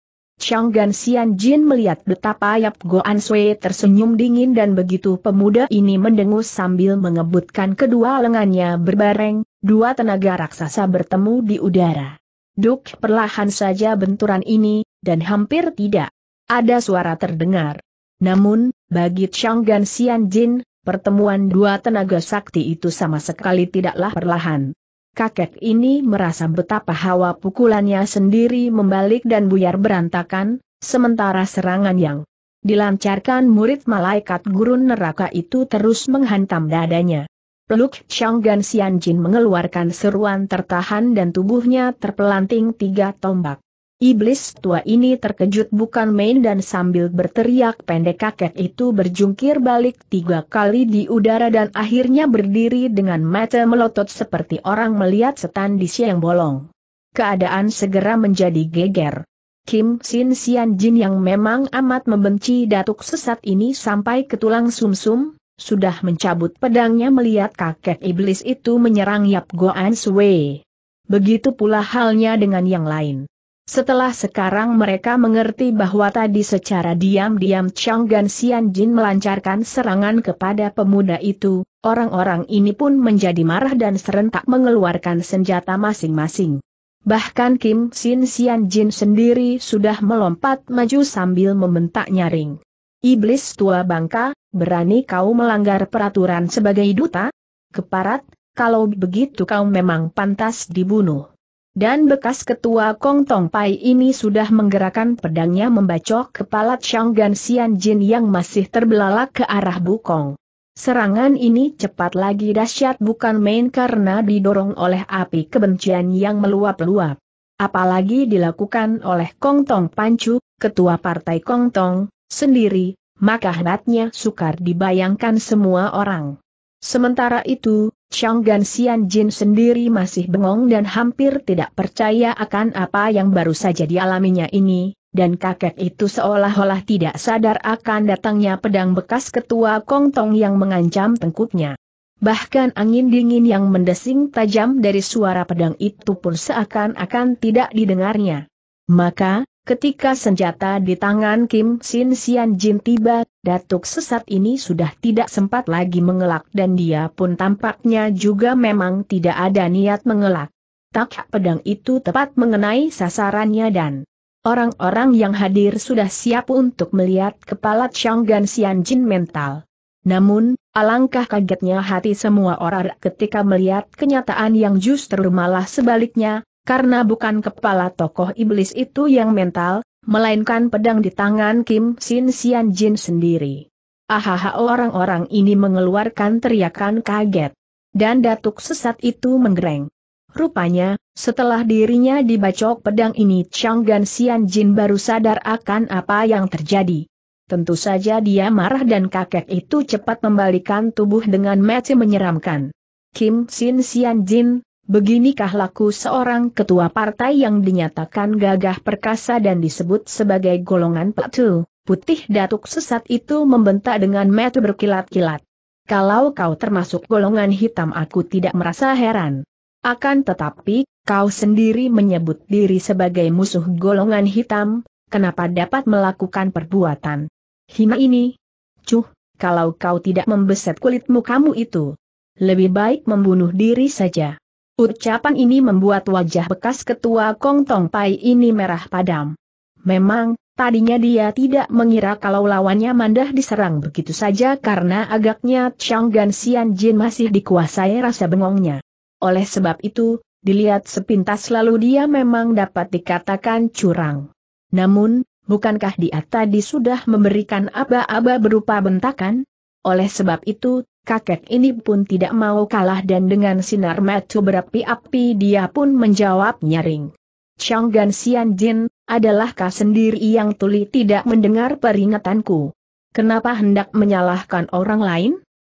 Gan Xian Jin melihat betapa Yap Goan Sui tersenyum dingin dan begitu pemuda ini mendengus sambil mengebutkan kedua lengannya berbareng, dua tenaga raksasa bertemu di udara. Duk perlahan saja benturan ini, dan hampir tidak ada suara terdengar. Namun, bagi Gan Xian Jin, pertemuan dua tenaga sakti itu sama sekali tidaklah perlahan kakek ini merasa betapa hawa pukulannya sendiri membalik dan buyar berantakan, sementara serangan yang dilancarkan murid malaikat gurun neraka itu terus menghantam dadanya. Peluk Shanggan Xianjin mengeluarkan seruan tertahan dan tubuhnya terpelanting tiga tombak. Iblis tua ini terkejut bukan main dan sambil berteriak pendek kakek itu berjungkir balik tiga kali di udara dan akhirnya berdiri dengan mata melotot seperti orang melihat setan di siang bolong. Keadaan segera menjadi geger. Kim Sin Sian Jin yang memang amat membenci datuk sesat ini sampai ke tulang sumsum, -sum, sudah mencabut pedangnya melihat kakek iblis itu menyerang Yap Goan Sui. Begitu pula halnya dengan yang lain. Setelah sekarang mereka mengerti bahwa tadi secara diam-diam Chang Gan Xian Jin melancarkan serangan kepada pemuda itu, orang-orang ini pun menjadi marah dan serentak mengeluarkan senjata masing-masing. Bahkan Kim Sin Xian Jin sendiri sudah melompat maju sambil membentak nyaring. Iblis tua bangka, berani kau melanggar peraturan sebagai duta? Keparat, kalau begitu kau memang pantas dibunuh. Dan bekas ketua Kong Tong Pai ini sudah menggerakkan pedangnya membacok kepala Changgan Xian Jin yang masih terbelalak ke arah Bukong. Serangan ini cepat lagi dahsyat bukan main karena didorong oleh api kebencian yang meluap-luap. Apalagi dilakukan oleh Kong Tong Pancu, ketua partai Kong Tong, sendiri, maka hebatnya sukar dibayangkan semua orang. Sementara itu, Chang Gan Xian Jin sendiri masih bengong dan hampir tidak percaya akan apa yang baru saja dialaminya ini, dan kakek itu seolah-olah tidak sadar akan datangnya pedang bekas ketua Kongtong yang mengancam tengkuknya. Bahkan angin dingin yang mendesing tajam dari suara pedang itu pun seakan-akan tidak didengarnya. Maka, ketika senjata di tangan Kim Sin Xian Jin tiba, Datuk sesat ini sudah tidak sempat lagi mengelak dan dia pun tampaknya juga memang tidak ada niat mengelak. Tak pedang itu tepat mengenai sasarannya dan orang-orang yang hadir sudah siap untuk melihat kepala Changgan Jin mental. Namun, alangkah kagetnya hati semua orang ketika melihat kenyataan yang justru malah sebaliknya, karena bukan kepala tokoh iblis itu yang mental, melainkan pedang di tangan Kim Sin Sian Jin sendiri. Ahaha orang-orang ini mengeluarkan teriakan kaget. Dan datuk sesat itu menggereng. Rupanya, setelah dirinya dibacok pedang ini Chang Gan Sian Jin baru sadar akan apa yang terjadi. Tentu saja dia marah dan kakek itu cepat membalikan tubuh dengan mati menyeramkan. Kim Sin Sian Jin, Beginikah laku seorang ketua partai yang dinyatakan gagah perkasa dan disebut sebagai golongan patu, putih datuk sesat itu membentak dengan mata berkilat-kilat. Kalau kau termasuk golongan hitam aku tidak merasa heran. Akan tetapi, kau sendiri menyebut diri sebagai musuh golongan hitam, kenapa dapat melakukan perbuatan hina ini? Cuh, kalau kau tidak membeset kulitmu kamu itu, lebih baik membunuh diri saja. Ucapan ini membuat wajah bekas ketua Kong Tong Pai ini merah padam. Memang, tadinya dia tidak mengira kalau lawannya mandah diserang begitu saja karena agaknya Chang Gan Xian Jin masih dikuasai rasa bengongnya. Oleh sebab itu, dilihat sepintas lalu dia memang dapat dikatakan curang. Namun, bukankah dia tadi sudah memberikan aba-aba berupa bentakan? Oleh sebab itu, kakek ini pun tidak mau kalah dan dengan sinar mata berapi-api dia pun menjawab nyaring. Gan Xian Jin, adalahkah sendiri yang tuli tidak mendengar peringatanku? Kenapa hendak menyalahkan orang lain?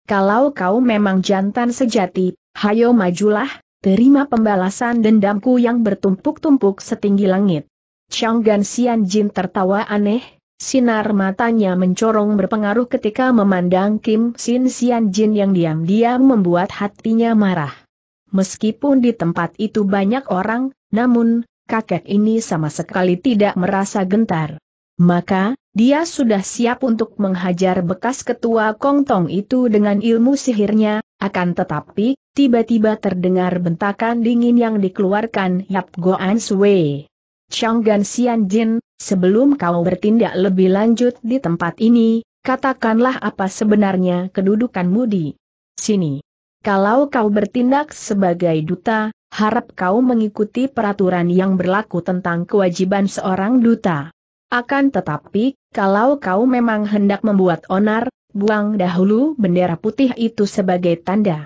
Kalau kau memang jantan sejati, hayo majulah, terima pembalasan dendamku yang bertumpuk-tumpuk setinggi langit. Gan Xian Jin tertawa aneh, Sinar matanya mencorong berpengaruh ketika memandang Kim Sin Sian Jin yang diam-diam membuat hatinya marah. Meskipun di tempat itu banyak orang, namun, kakek ini sama sekali tidak merasa gentar. Maka, dia sudah siap untuk menghajar bekas ketua kongtong itu dengan ilmu sihirnya, akan tetapi, tiba-tiba terdengar bentakan dingin yang dikeluarkan Yap Goan Sui. Chang Gan Xian Jin, sebelum kau bertindak lebih lanjut di tempat ini, katakanlah apa sebenarnya kedudukanmu di sini. Kalau kau bertindak sebagai duta, harap kau mengikuti peraturan yang berlaku tentang kewajiban seorang duta. Akan tetapi, kalau kau memang hendak membuat onar, buang dahulu bendera putih itu sebagai tanda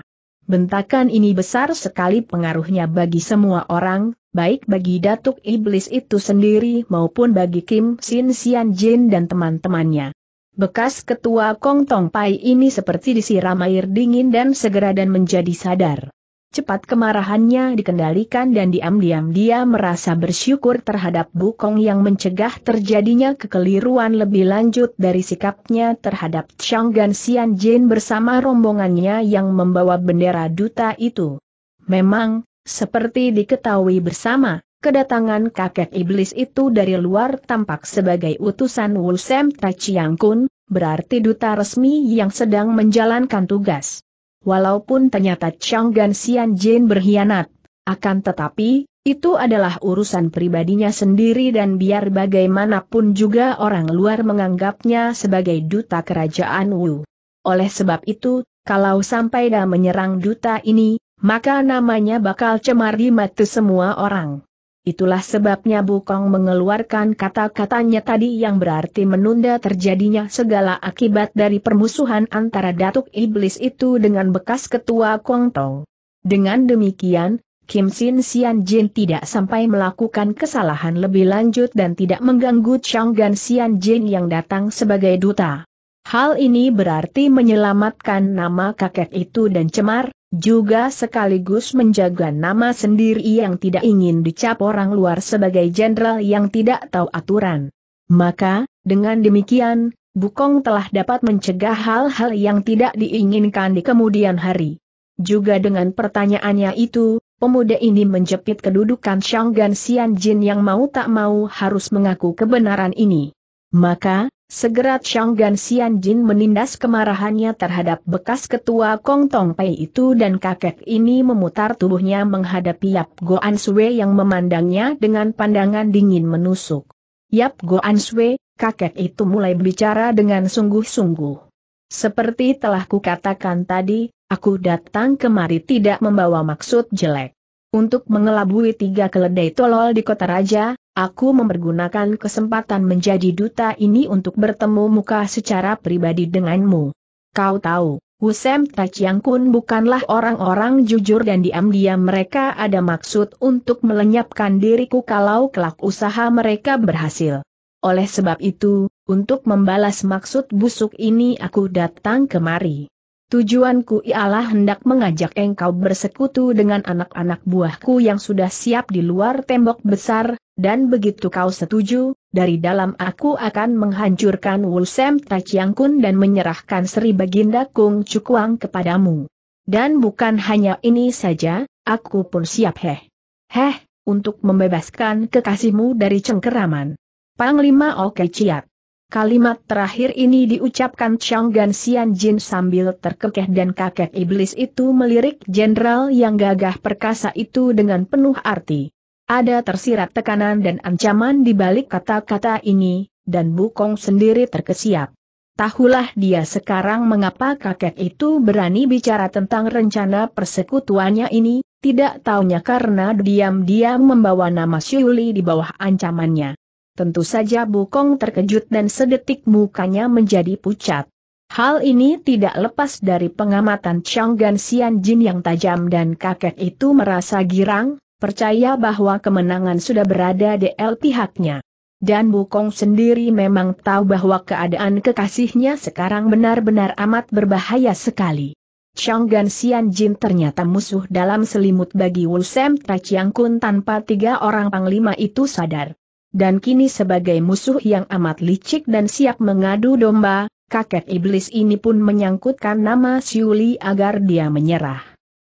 Bentakan ini besar sekali pengaruhnya bagi semua orang, baik bagi Datuk Iblis itu sendiri maupun bagi Kim Sin Sian Jin dan teman-temannya. Bekas ketua Kong Tong Pai ini seperti disiram air dingin dan segera dan menjadi sadar. Cepat kemarahannya dikendalikan dan diam-diam dia merasa bersyukur terhadap Bukong yang mencegah terjadinya kekeliruan lebih lanjut dari sikapnya terhadap Changgan Xian Jin bersama rombongannya yang membawa bendera duta itu. Memang, seperti diketahui bersama, kedatangan kakek iblis itu dari luar tampak sebagai utusan Wulsem Tachiang berarti duta resmi yang sedang menjalankan tugas walaupun ternyata Chang Gan Xian Jin berkhianat. Akan tetapi, itu adalah urusan pribadinya sendiri dan biar bagaimanapun juga orang luar menganggapnya sebagai duta kerajaan Wu. Oleh sebab itu, kalau sampai dia menyerang duta ini, maka namanya bakal cemar di mata semua orang. Itulah sebabnya Bukong mengeluarkan kata-katanya tadi yang berarti menunda terjadinya segala akibat dari permusuhan antara Datuk Iblis itu dengan bekas ketua Tong. Dengan demikian, Kim Sin Sian Jin tidak sampai melakukan kesalahan lebih lanjut dan tidak mengganggu Chang Gan Sian Jin yang datang sebagai duta. Hal ini berarti menyelamatkan nama kakek itu dan Cemar, juga sekaligus menjaga nama sendiri yang tidak ingin dicap orang luar sebagai jenderal yang tidak tahu aturan. Maka, dengan demikian, Bukong telah dapat mencegah hal-hal yang tidak diinginkan di kemudian hari. Juga dengan pertanyaannya itu, pemuda ini menjepit kedudukan Shanggan Xianjin yang mau tak mau harus mengaku kebenaran ini. Maka, Segera Chang Xian Jin menindas kemarahannya terhadap bekas ketua Kong Tong Pei itu dan kakek ini memutar tubuhnya menghadapi Yap Go An Sui yang memandangnya dengan pandangan dingin menusuk. Yap Go An Sui, kakek itu mulai berbicara dengan sungguh-sungguh. Seperti telah kukatakan tadi, aku datang kemari tidak membawa maksud jelek. Untuk mengelabui tiga keledai tolol di kota raja, aku mempergunakan kesempatan menjadi duta ini untuk bertemu muka secara pribadi denganmu. Kau tahu, Wusem Tachiang Kun bukanlah orang-orang jujur dan diam-diam mereka ada maksud untuk melenyapkan diriku kalau kelak usaha mereka berhasil. Oleh sebab itu, untuk membalas maksud busuk ini aku datang kemari. Tujuanku ialah hendak mengajak engkau bersekutu dengan anak-anak buahku yang sudah siap di luar tembok besar, dan begitu kau setuju, dari dalam aku akan menghancurkan Wulsem Tachiang Kun dan menyerahkan Sri Baginda Kung Cukuang kepadamu. Dan bukan hanya ini saja, aku pun siap heh. Heh, untuk membebaskan kekasihmu dari cengkeraman. Panglima Oke Ciat. Kalimat terakhir ini diucapkan Chang Gan Xian Jin sambil terkekeh dan kakek iblis itu melirik jenderal yang gagah perkasa itu dengan penuh arti. Ada tersirat tekanan dan ancaman di balik kata-kata ini, dan Bukong sendiri terkesiap. Tahulah dia sekarang mengapa kakek itu berani bicara tentang rencana persekutuannya ini, tidak taunya karena diam-diam membawa nama Siuli di bawah ancamannya. Tentu saja Bukong terkejut dan sedetik mukanya menjadi pucat. Hal ini tidak lepas dari pengamatan Chang Gan Xian Jin yang tajam dan kakek itu merasa girang, percaya bahwa kemenangan sudah berada di el pihaknya. Dan Bukong sendiri memang tahu bahwa keadaan kekasihnya sekarang benar-benar amat berbahaya sekali. Chang Gan Xian Jin ternyata musuh dalam selimut bagi Wu Wulsem Chiang Kun tanpa tiga orang panglima itu sadar dan kini sebagai musuh yang amat licik dan siap mengadu domba, kakek iblis ini pun menyangkutkan nama Siuli agar dia menyerah.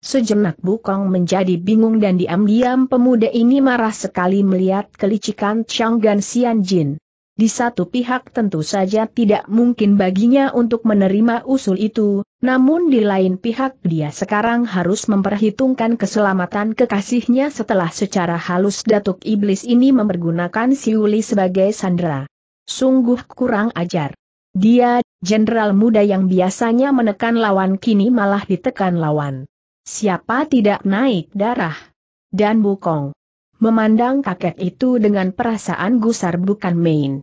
Sejenak Bukong menjadi bingung dan diam-diam pemuda ini marah sekali melihat kelicikan Chang Gan Xian Jin. Di satu pihak tentu saja tidak mungkin baginya untuk menerima usul itu, namun di lain pihak dia sekarang harus memperhitungkan keselamatan kekasihnya setelah secara halus Datuk Iblis ini mempergunakan Siuli sebagai sandera. Sungguh kurang ajar. Dia, jenderal muda yang biasanya menekan lawan kini malah ditekan lawan. Siapa tidak naik darah? Dan Bukong. Memandang kakek itu dengan perasaan gusar bukan main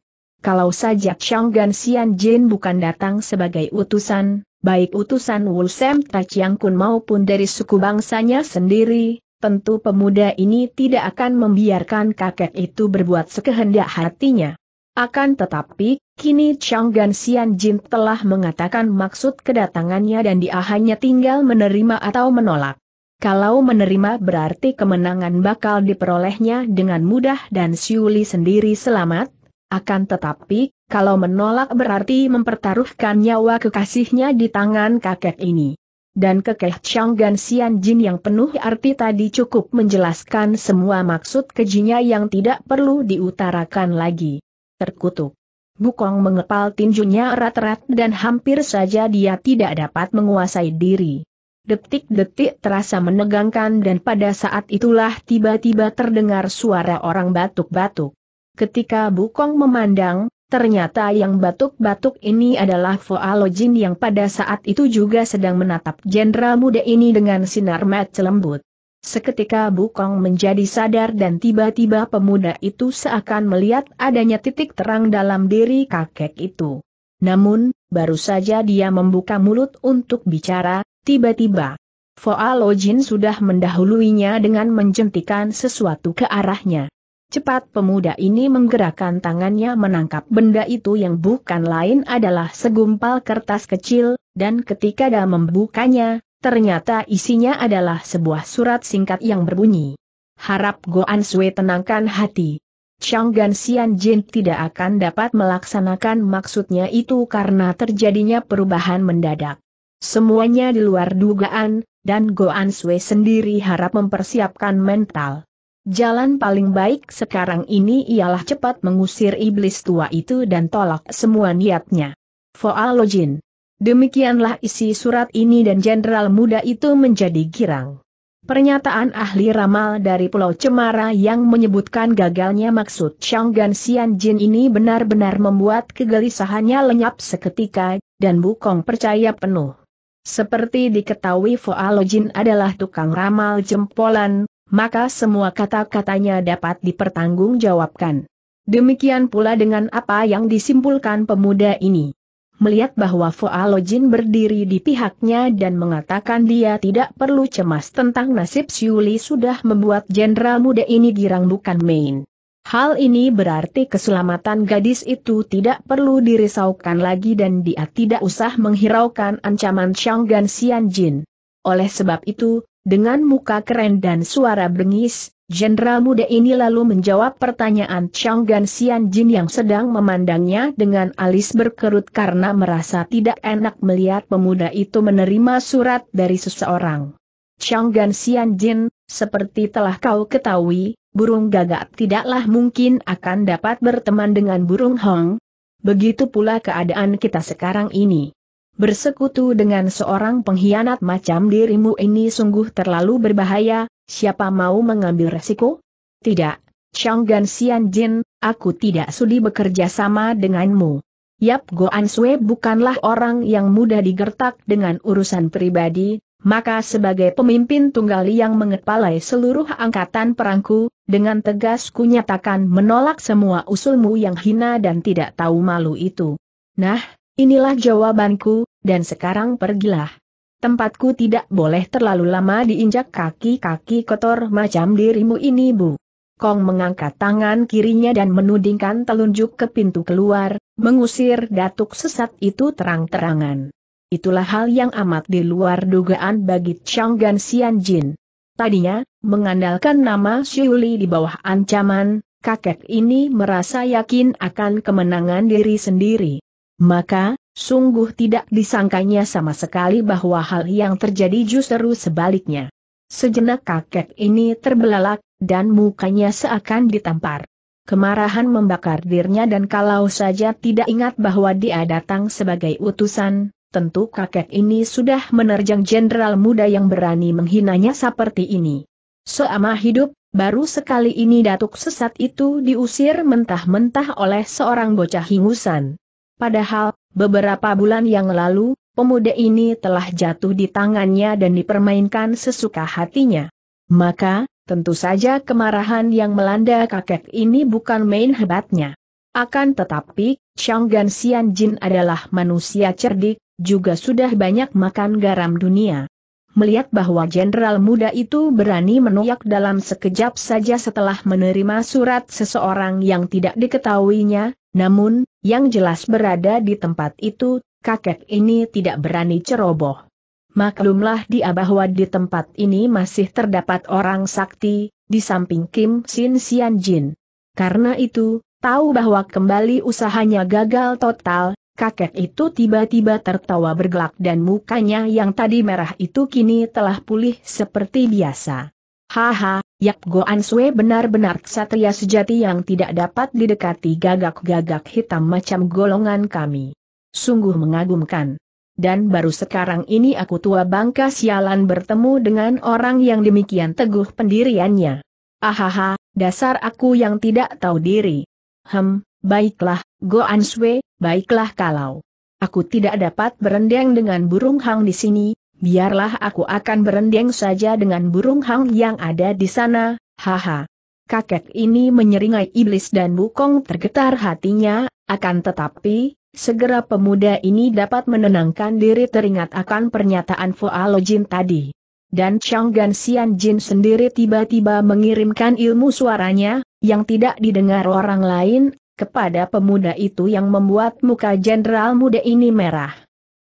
kalau saja Gan Xian Jin bukan datang sebagai utusan, baik utusan Wulsem Chiang Kun maupun dari suku bangsanya sendiri, tentu pemuda ini tidak akan membiarkan kakek itu berbuat sekehendak hatinya. Akan tetapi, kini Gan Xian Jin telah mengatakan maksud kedatangannya dan dia hanya tinggal menerima atau menolak. Kalau menerima berarti kemenangan bakal diperolehnya dengan mudah dan Siuli sendiri selamat, akan tetapi, kalau menolak berarti mempertaruhkan nyawa kekasihnya di tangan kakek ini. Dan kekeh Gan Xian Jin yang penuh arti tadi cukup menjelaskan semua maksud kejinya yang tidak perlu diutarakan lagi. Terkutuk. Bukong mengepal tinjunya erat-erat dan hampir saja dia tidak dapat menguasai diri. Detik-detik terasa menegangkan dan pada saat itulah tiba-tiba terdengar suara orang batuk-batuk. Ketika Bukong memandang, ternyata yang batuk-batuk ini adalah Foalojin yang pada saat itu juga sedang menatap jenderal muda ini dengan sinar mata lembut. Seketika Bukong menjadi sadar dan tiba-tiba pemuda itu seakan melihat adanya titik terang dalam diri kakek itu. Namun, baru saja dia membuka mulut untuk bicara, tiba-tiba Foalojin sudah mendahuluinya dengan menjentikan sesuatu ke arahnya. Cepat pemuda ini menggerakkan tangannya menangkap benda itu yang bukan lain adalah segumpal kertas kecil, dan ketika dia membukanya, ternyata isinya adalah sebuah surat singkat yang berbunyi. Harap Goan Sui tenangkan hati. Gan Xian Jin tidak akan dapat melaksanakan maksudnya itu karena terjadinya perubahan mendadak. Semuanya di luar dugaan, dan Goan Sui sendiri harap mempersiapkan mental. Jalan paling baik sekarang ini ialah cepat mengusir iblis tua itu dan tolak semua niatnya. Foalojin. Demikianlah isi surat ini dan jenderal muda itu menjadi girang. Pernyataan ahli ramal dari Pulau Cemara yang menyebutkan gagalnya maksud Shanggan Jin ini benar-benar membuat kegelisahannya lenyap seketika, dan Bukong percaya penuh. Seperti diketahui Foalojin adalah tukang ramal jempolan, maka semua kata-katanya dapat dipertanggungjawabkan. Demikian pula dengan apa yang disimpulkan pemuda ini. Melihat bahwa Foalojin berdiri di pihaknya dan mengatakan dia tidak perlu cemas tentang nasib Siuli sudah membuat jenderal muda ini girang bukan main. Hal ini berarti keselamatan gadis itu tidak perlu dirisaukan lagi dan dia tidak usah menghiraukan ancaman Shanggan Xianjin. Oleh sebab itu, dengan muka keren dan suara bengis, jenderal muda ini lalu menjawab pertanyaan Chang Gan Xian Jin yang sedang memandangnya dengan alis berkerut karena merasa tidak enak melihat pemuda itu menerima surat dari seseorang. Chang Gan Xian Jin, seperti telah kau ketahui, burung gagak tidaklah mungkin akan dapat berteman dengan burung hong. Begitu pula keadaan kita sekarang ini. Bersekutu dengan seorang pengkhianat macam dirimu ini sungguh terlalu berbahaya, siapa mau mengambil resiko? Tidak, Gan Xian Jin, aku tidak sudi bekerja sama denganmu. Yap Goan Sui bukanlah orang yang mudah digertak dengan urusan pribadi, maka sebagai pemimpin tunggal yang mengepalai seluruh angkatan perangku, dengan tegas kunyatakan menolak semua usulmu yang hina dan tidak tahu malu itu. Nah, Inilah jawabanku, dan sekarang pergilah. Tempatku tidak boleh terlalu lama diinjak kaki-kaki kotor macam dirimu ini bu. Kong mengangkat tangan kirinya dan menudingkan telunjuk ke pintu keluar, mengusir datuk sesat itu terang-terangan. Itulah hal yang amat di luar dugaan bagi Chang Xian Jin. Tadinya, mengandalkan nama Siuli di bawah ancaman, kakek ini merasa yakin akan kemenangan diri sendiri. Maka, sungguh tidak disangkanya sama sekali bahwa hal yang terjadi justru sebaliknya. Sejenak kakek ini terbelalak, dan mukanya seakan ditampar. Kemarahan membakar dirinya dan kalau saja tidak ingat bahwa dia datang sebagai utusan, tentu kakek ini sudah menerjang jenderal muda yang berani menghinanya seperti ini. Seama hidup, baru sekali ini datuk sesat itu diusir mentah-mentah oleh seorang bocah hingusan. Padahal, beberapa bulan yang lalu, pemuda ini telah jatuh di tangannya dan dipermainkan sesuka hatinya. Maka, tentu saja kemarahan yang melanda kakek ini bukan main hebatnya. Akan tetapi, Chang Gan Xian Jin adalah manusia cerdik, juga sudah banyak makan garam dunia. Melihat bahwa jenderal muda itu berani menoyak dalam sekejap saja setelah menerima surat seseorang yang tidak diketahuinya, namun, yang jelas berada di tempat itu, kakek ini tidak berani ceroboh. Maklumlah dia bahwa di tempat ini masih terdapat orang sakti, di samping Kim Sin Sian Jin. Karena itu, tahu bahwa kembali usahanya gagal total, kakek itu tiba-tiba tertawa bergelak dan mukanya yang tadi merah itu kini telah pulih seperti biasa. Haha, Yap Goan Sue benar-benar ksatria sejati yang tidak dapat didekati gagak-gagak hitam macam golongan kami. Sungguh mengagumkan. Dan baru sekarang ini aku tua bangka sialan bertemu dengan orang yang demikian teguh pendiriannya. Ahaha, dasar aku yang tidak tahu diri. Hem, baiklah, Goan Sue, baiklah kalau. Aku tidak dapat berendang dengan burung hang di sini, biarlah aku akan berendeng saja dengan burung hang yang ada di sana, haha. Kakek ini menyeringai iblis dan bukong tergetar hatinya, akan tetapi, segera pemuda ini dapat menenangkan diri teringat akan pernyataan Fualo Jin tadi. Dan Chang Gan Xian Jin sendiri tiba-tiba mengirimkan ilmu suaranya, yang tidak didengar orang lain, kepada pemuda itu yang membuat muka jenderal muda ini merah.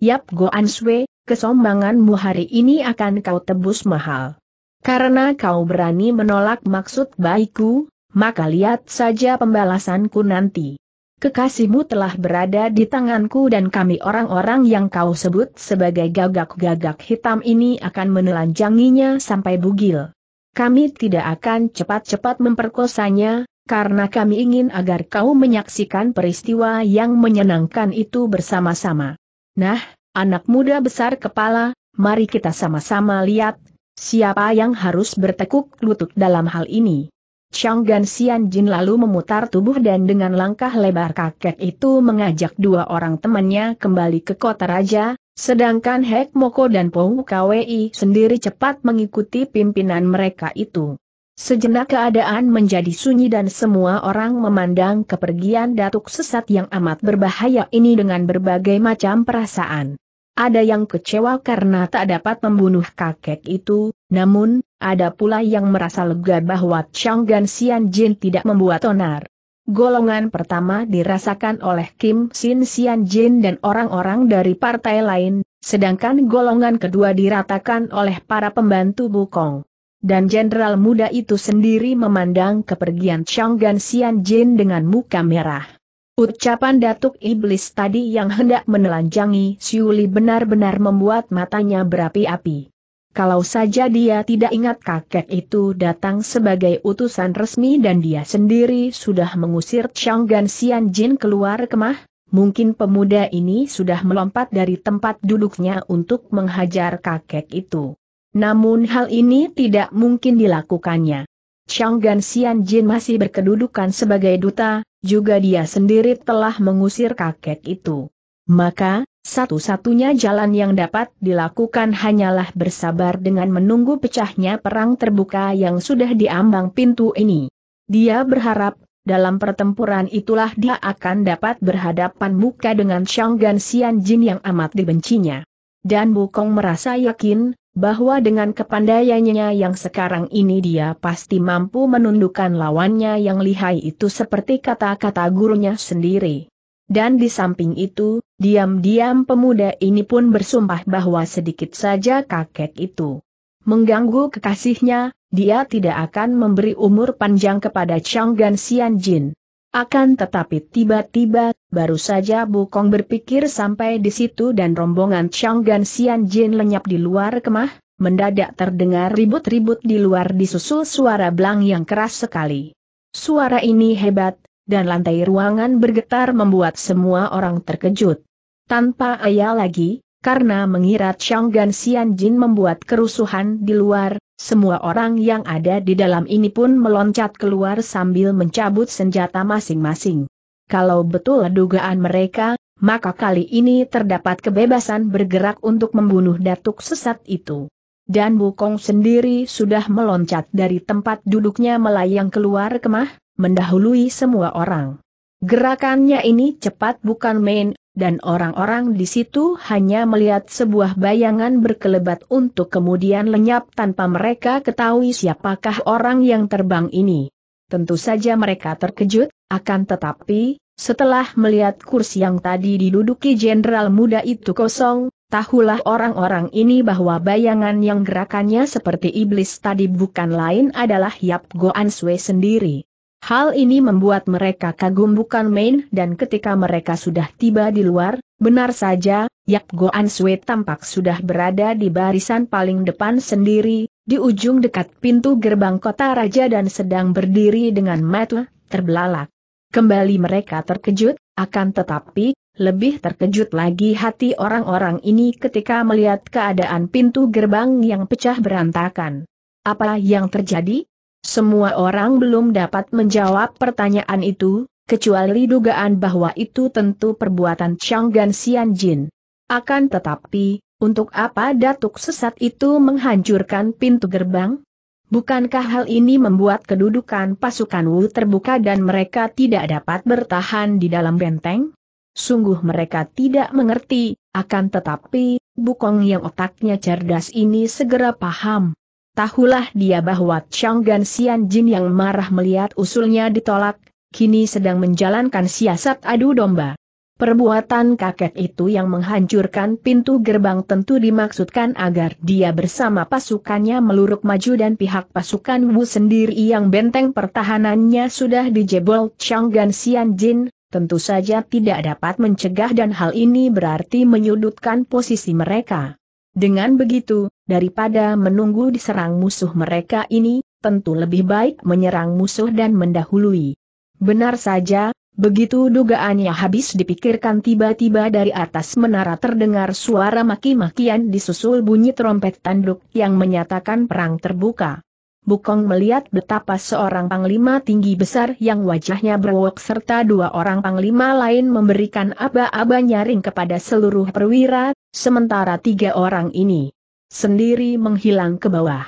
Yap go an swe kesombanganmu hari ini akan kau tebus mahal. Karena kau berani menolak maksud baikku, maka lihat saja pembalasanku nanti. Kekasihmu telah berada di tanganku dan kami orang-orang yang kau sebut sebagai gagak-gagak hitam ini akan menelanjanginya sampai bugil. Kami tidak akan cepat-cepat memperkosanya, karena kami ingin agar kau menyaksikan peristiwa yang menyenangkan itu bersama-sama. Nah, Anak muda besar kepala, mari kita sama-sama lihat, siapa yang harus bertekuk lutut dalam hal ini. Chang Gan Xian Jin lalu memutar tubuh dan dengan langkah lebar kakek itu mengajak dua orang temannya kembali ke kota raja, sedangkan Hek Moko dan Pou Kwi sendiri cepat mengikuti pimpinan mereka itu. Sejenak keadaan menjadi sunyi dan semua orang memandang kepergian datuk sesat yang amat berbahaya ini dengan berbagai macam perasaan. Ada yang kecewa karena tak dapat membunuh kakek itu, namun, ada pula yang merasa lega bahwa Chang Gan Xian Jin tidak membuat onar. Golongan pertama dirasakan oleh Kim Sin Xian Jin dan orang-orang dari partai lain, sedangkan golongan kedua diratakan oleh para pembantu Bukong dan jenderal muda itu sendiri memandang kepergian Gan Xian Jin dengan muka merah. Ucapan Datuk Iblis tadi yang hendak menelanjangi Siuli benar-benar membuat matanya berapi-api. Kalau saja dia tidak ingat kakek itu datang sebagai utusan resmi dan dia sendiri sudah mengusir Gan Xian Jin keluar kemah, mungkin pemuda ini sudah melompat dari tempat duduknya untuk menghajar kakek itu. Namun hal ini tidak mungkin dilakukannya. Gan Xian Jin masih berkedudukan sebagai duta, juga dia sendiri telah mengusir kakek itu. Maka, satu-satunya jalan yang dapat dilakukan hanyalah bersabar dengan menunggu pecahnya perang terbuka yang sudah diambang pintu ini. Dia berharap, dalam pertempuran itulah dia akan dapat berhadapan muka dengan Gan Xian Jin yang amat dibencinya. Dan Bukong merasa yakin, bahwa dengan kepandaiannya yang sekarang ini dia pasti mampu menundukkan lawannya yang lihai itu seperti kata-kata gurunya sendiri. Dan di samping itu, diam-diam pemuda ini pun bersumpah bahwa sedikit saja kakek itu mengganggu kekasihnya, dia tidak akan memberi umur panjang kepada Chang Gan Xian Jin. Akan tetapi tiba-tiba, baru saja Bukong berpikir sampai di situ dan rombongan Chang Gan Xian Jin lenyap di luar kemah, mendadak terdengar ribut-ribut di luar disusul suara belang yang keras sekali. Suara ini hebat, dan lantai ruangan bergetar membuat semua orang terkejut. Tanpa ayah lagi, karena mengira Chang Gan Xian Jin membuat kerusuhan di luar, semua orang yang ada di dalam ini pun meloncat keluar sambil mencabut senjata masing-masing. Kalau betul dugaan mereka, maka kali ini terdapat kebebasan bergerak untuk membunuh datuk sesat itu. Dan Bukong sendiri sudah meloncat dari tempat duduknya melayang keluar kemah, mendahului semua orang. Gerakannya ini cepat bukan main, dan orang-orang di situ hanya melihat sebuah bayangan berkelebat untuk kemudian lenyap tanpa mereka ketahui siapakah orang yang terbang ini. Tentu saja mereka terkejut, akan tetapi, setelah melihat kursi yang tadi diduduki jenderal muda itu kosong, tahulah orang-orang ini bahwa bayangan yang gerakannya seperti iblis tadi bukan lain adalah Yap Goan Sui sendiri. Hal ini membuat mereka kagum bukan main dan ketika mereka sudah tiba di luar, benar saja, Yap Goan Sui tampak sudah berada di barisan paling depan sendiri, di ujung dekat pintu gerbang kota raja dan sedang berdiri dengan mata terbelalak. Kembali mereka terkejut, akan tetapi, lebih terkejut lagi hati orang-orang ini ketika melihat keadaan pintu gerbang yang pecah berantakan. Apa yang terjadi? Semua orang belum dapat menjawab pertanyaan itu, kecuali dugaan bahwa itu tentu perbuatan Changgan Jin. Akan tetapi, untuk apa datuk sesat itu menghancurkan pintu gerbang? Bukankah hal ini membuat kedudukan pasukan Wu terbuka dan mereka tidak dapat bertahan di dalam benteng? Sungguh mereka tidak mengerti, akan tetapi, Bukong yang otaknya cerdas ini segera paham. Tahulah dia bahwa Gan Xian Jin yang marah melihat usulnya ditolak, kini sedang menjalankan siasat adu domba. Perbuatan kakek itu yang menghancurkan pintu gerbang tentu dimaksudkan agar dia bersama pasukannya meluruk maju dan pihak pasukan Wu sendiri yang benteng pertahanannya sudah dijebol Gan Xian Jin, tentu saja tidak dapat mencegah dan hal ini berarti menyudutkan posisi mereka. Dengan begitu, daripada menunggu diserang musuh mereka ini, tentu lebih baik menyerang musuh dan mendahului. Benar saja, begitu dugaannya habis dipikirkan tiba-tiba dari atas menara terdengar suara maki-makian disusul bunyi trompet tanduk yang menyatakan perang terbuka. Bukong melihat betapa seorang panglima tinggi besar yang wajahnya berwok serta dua orang panglima lain memberikan aba-aba nyaring kepada seluruh perwira, sementara tiga orang ini sendiri menghilang ke bawah.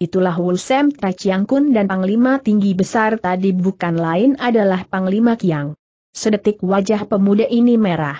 Itulah Wulsem Tachiang Kun dan Panglima Tinggi Besar tadi bukan lain adalah Panglima Kiang. Sedetik wajah pemuda ini merah.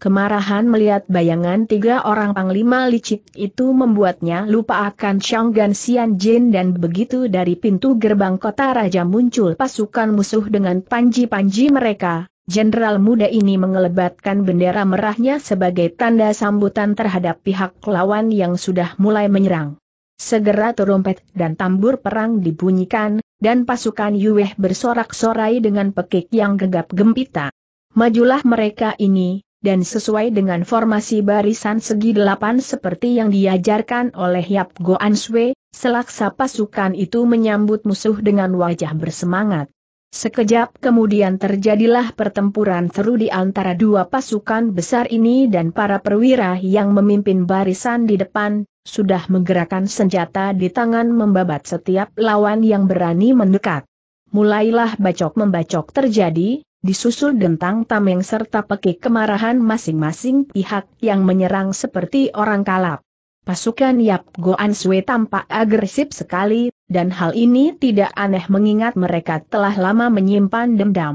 Kemarahan melihat bayangan tiga orang panglima licik itu membuatnya lupa akan Gan Xian Jin dan begitu dari pintu gerbang kota raja muncul pasukan musuh dengan panji-panji mereka, jenderal muda ini mengelebatkan bendera merahnya sebagai tanda sambutan terhadap pihak lawan yang sudah mulai menyerang. Segera terompet dan tambur perang dibunyikan, dan pasukan Yueh bersorak-sorai dengan pekik yang gegap gempita. Majulah mereka ini, dan sesuai dengan formasi barisan segi delapan seperti yang diajarkan oleh Yap Goan Swe, selaksa pasukan itu menyambut musuh dengan wajah bersemangat. Sekejap kemudian terjadilah pertempuran seru di antara dua pasukan besar ini dan para perwira yang memimpin barisan di depan, sudah menggerakkan senjata di tangan membabat setiap lawan yang berani mendekat. Mulailah bacok-membacok terjadi, disusul dentang tameng serta pekik kemarahan masing-masing pihak yang menyerang seperti orang kalap. Pasukan Yap Goan Sui tampak agresif sekali, dan hal ini tidak aneh mengingat mereka telah lama menyimpan dendam.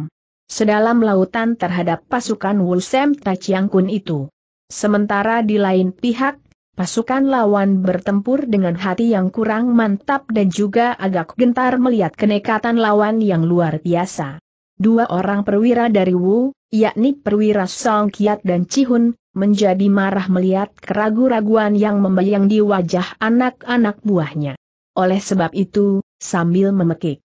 Sedalam lautan terhadap pasukan Wulsem Taciangkun itu. Sementara di lain pihak, pasukan lawan bertempur dengan hati yang kurang mantap dan juga agak gentar melihat kenekatan lawan yang luar biasa. Dua orang perwira dari Wu, yakni perwira Song Kiat dan Cihun, menjadi marah melihat keragu-raguan yang membayang di wajah anak-anak buahnya. Oleh sebab itu, sambil memekik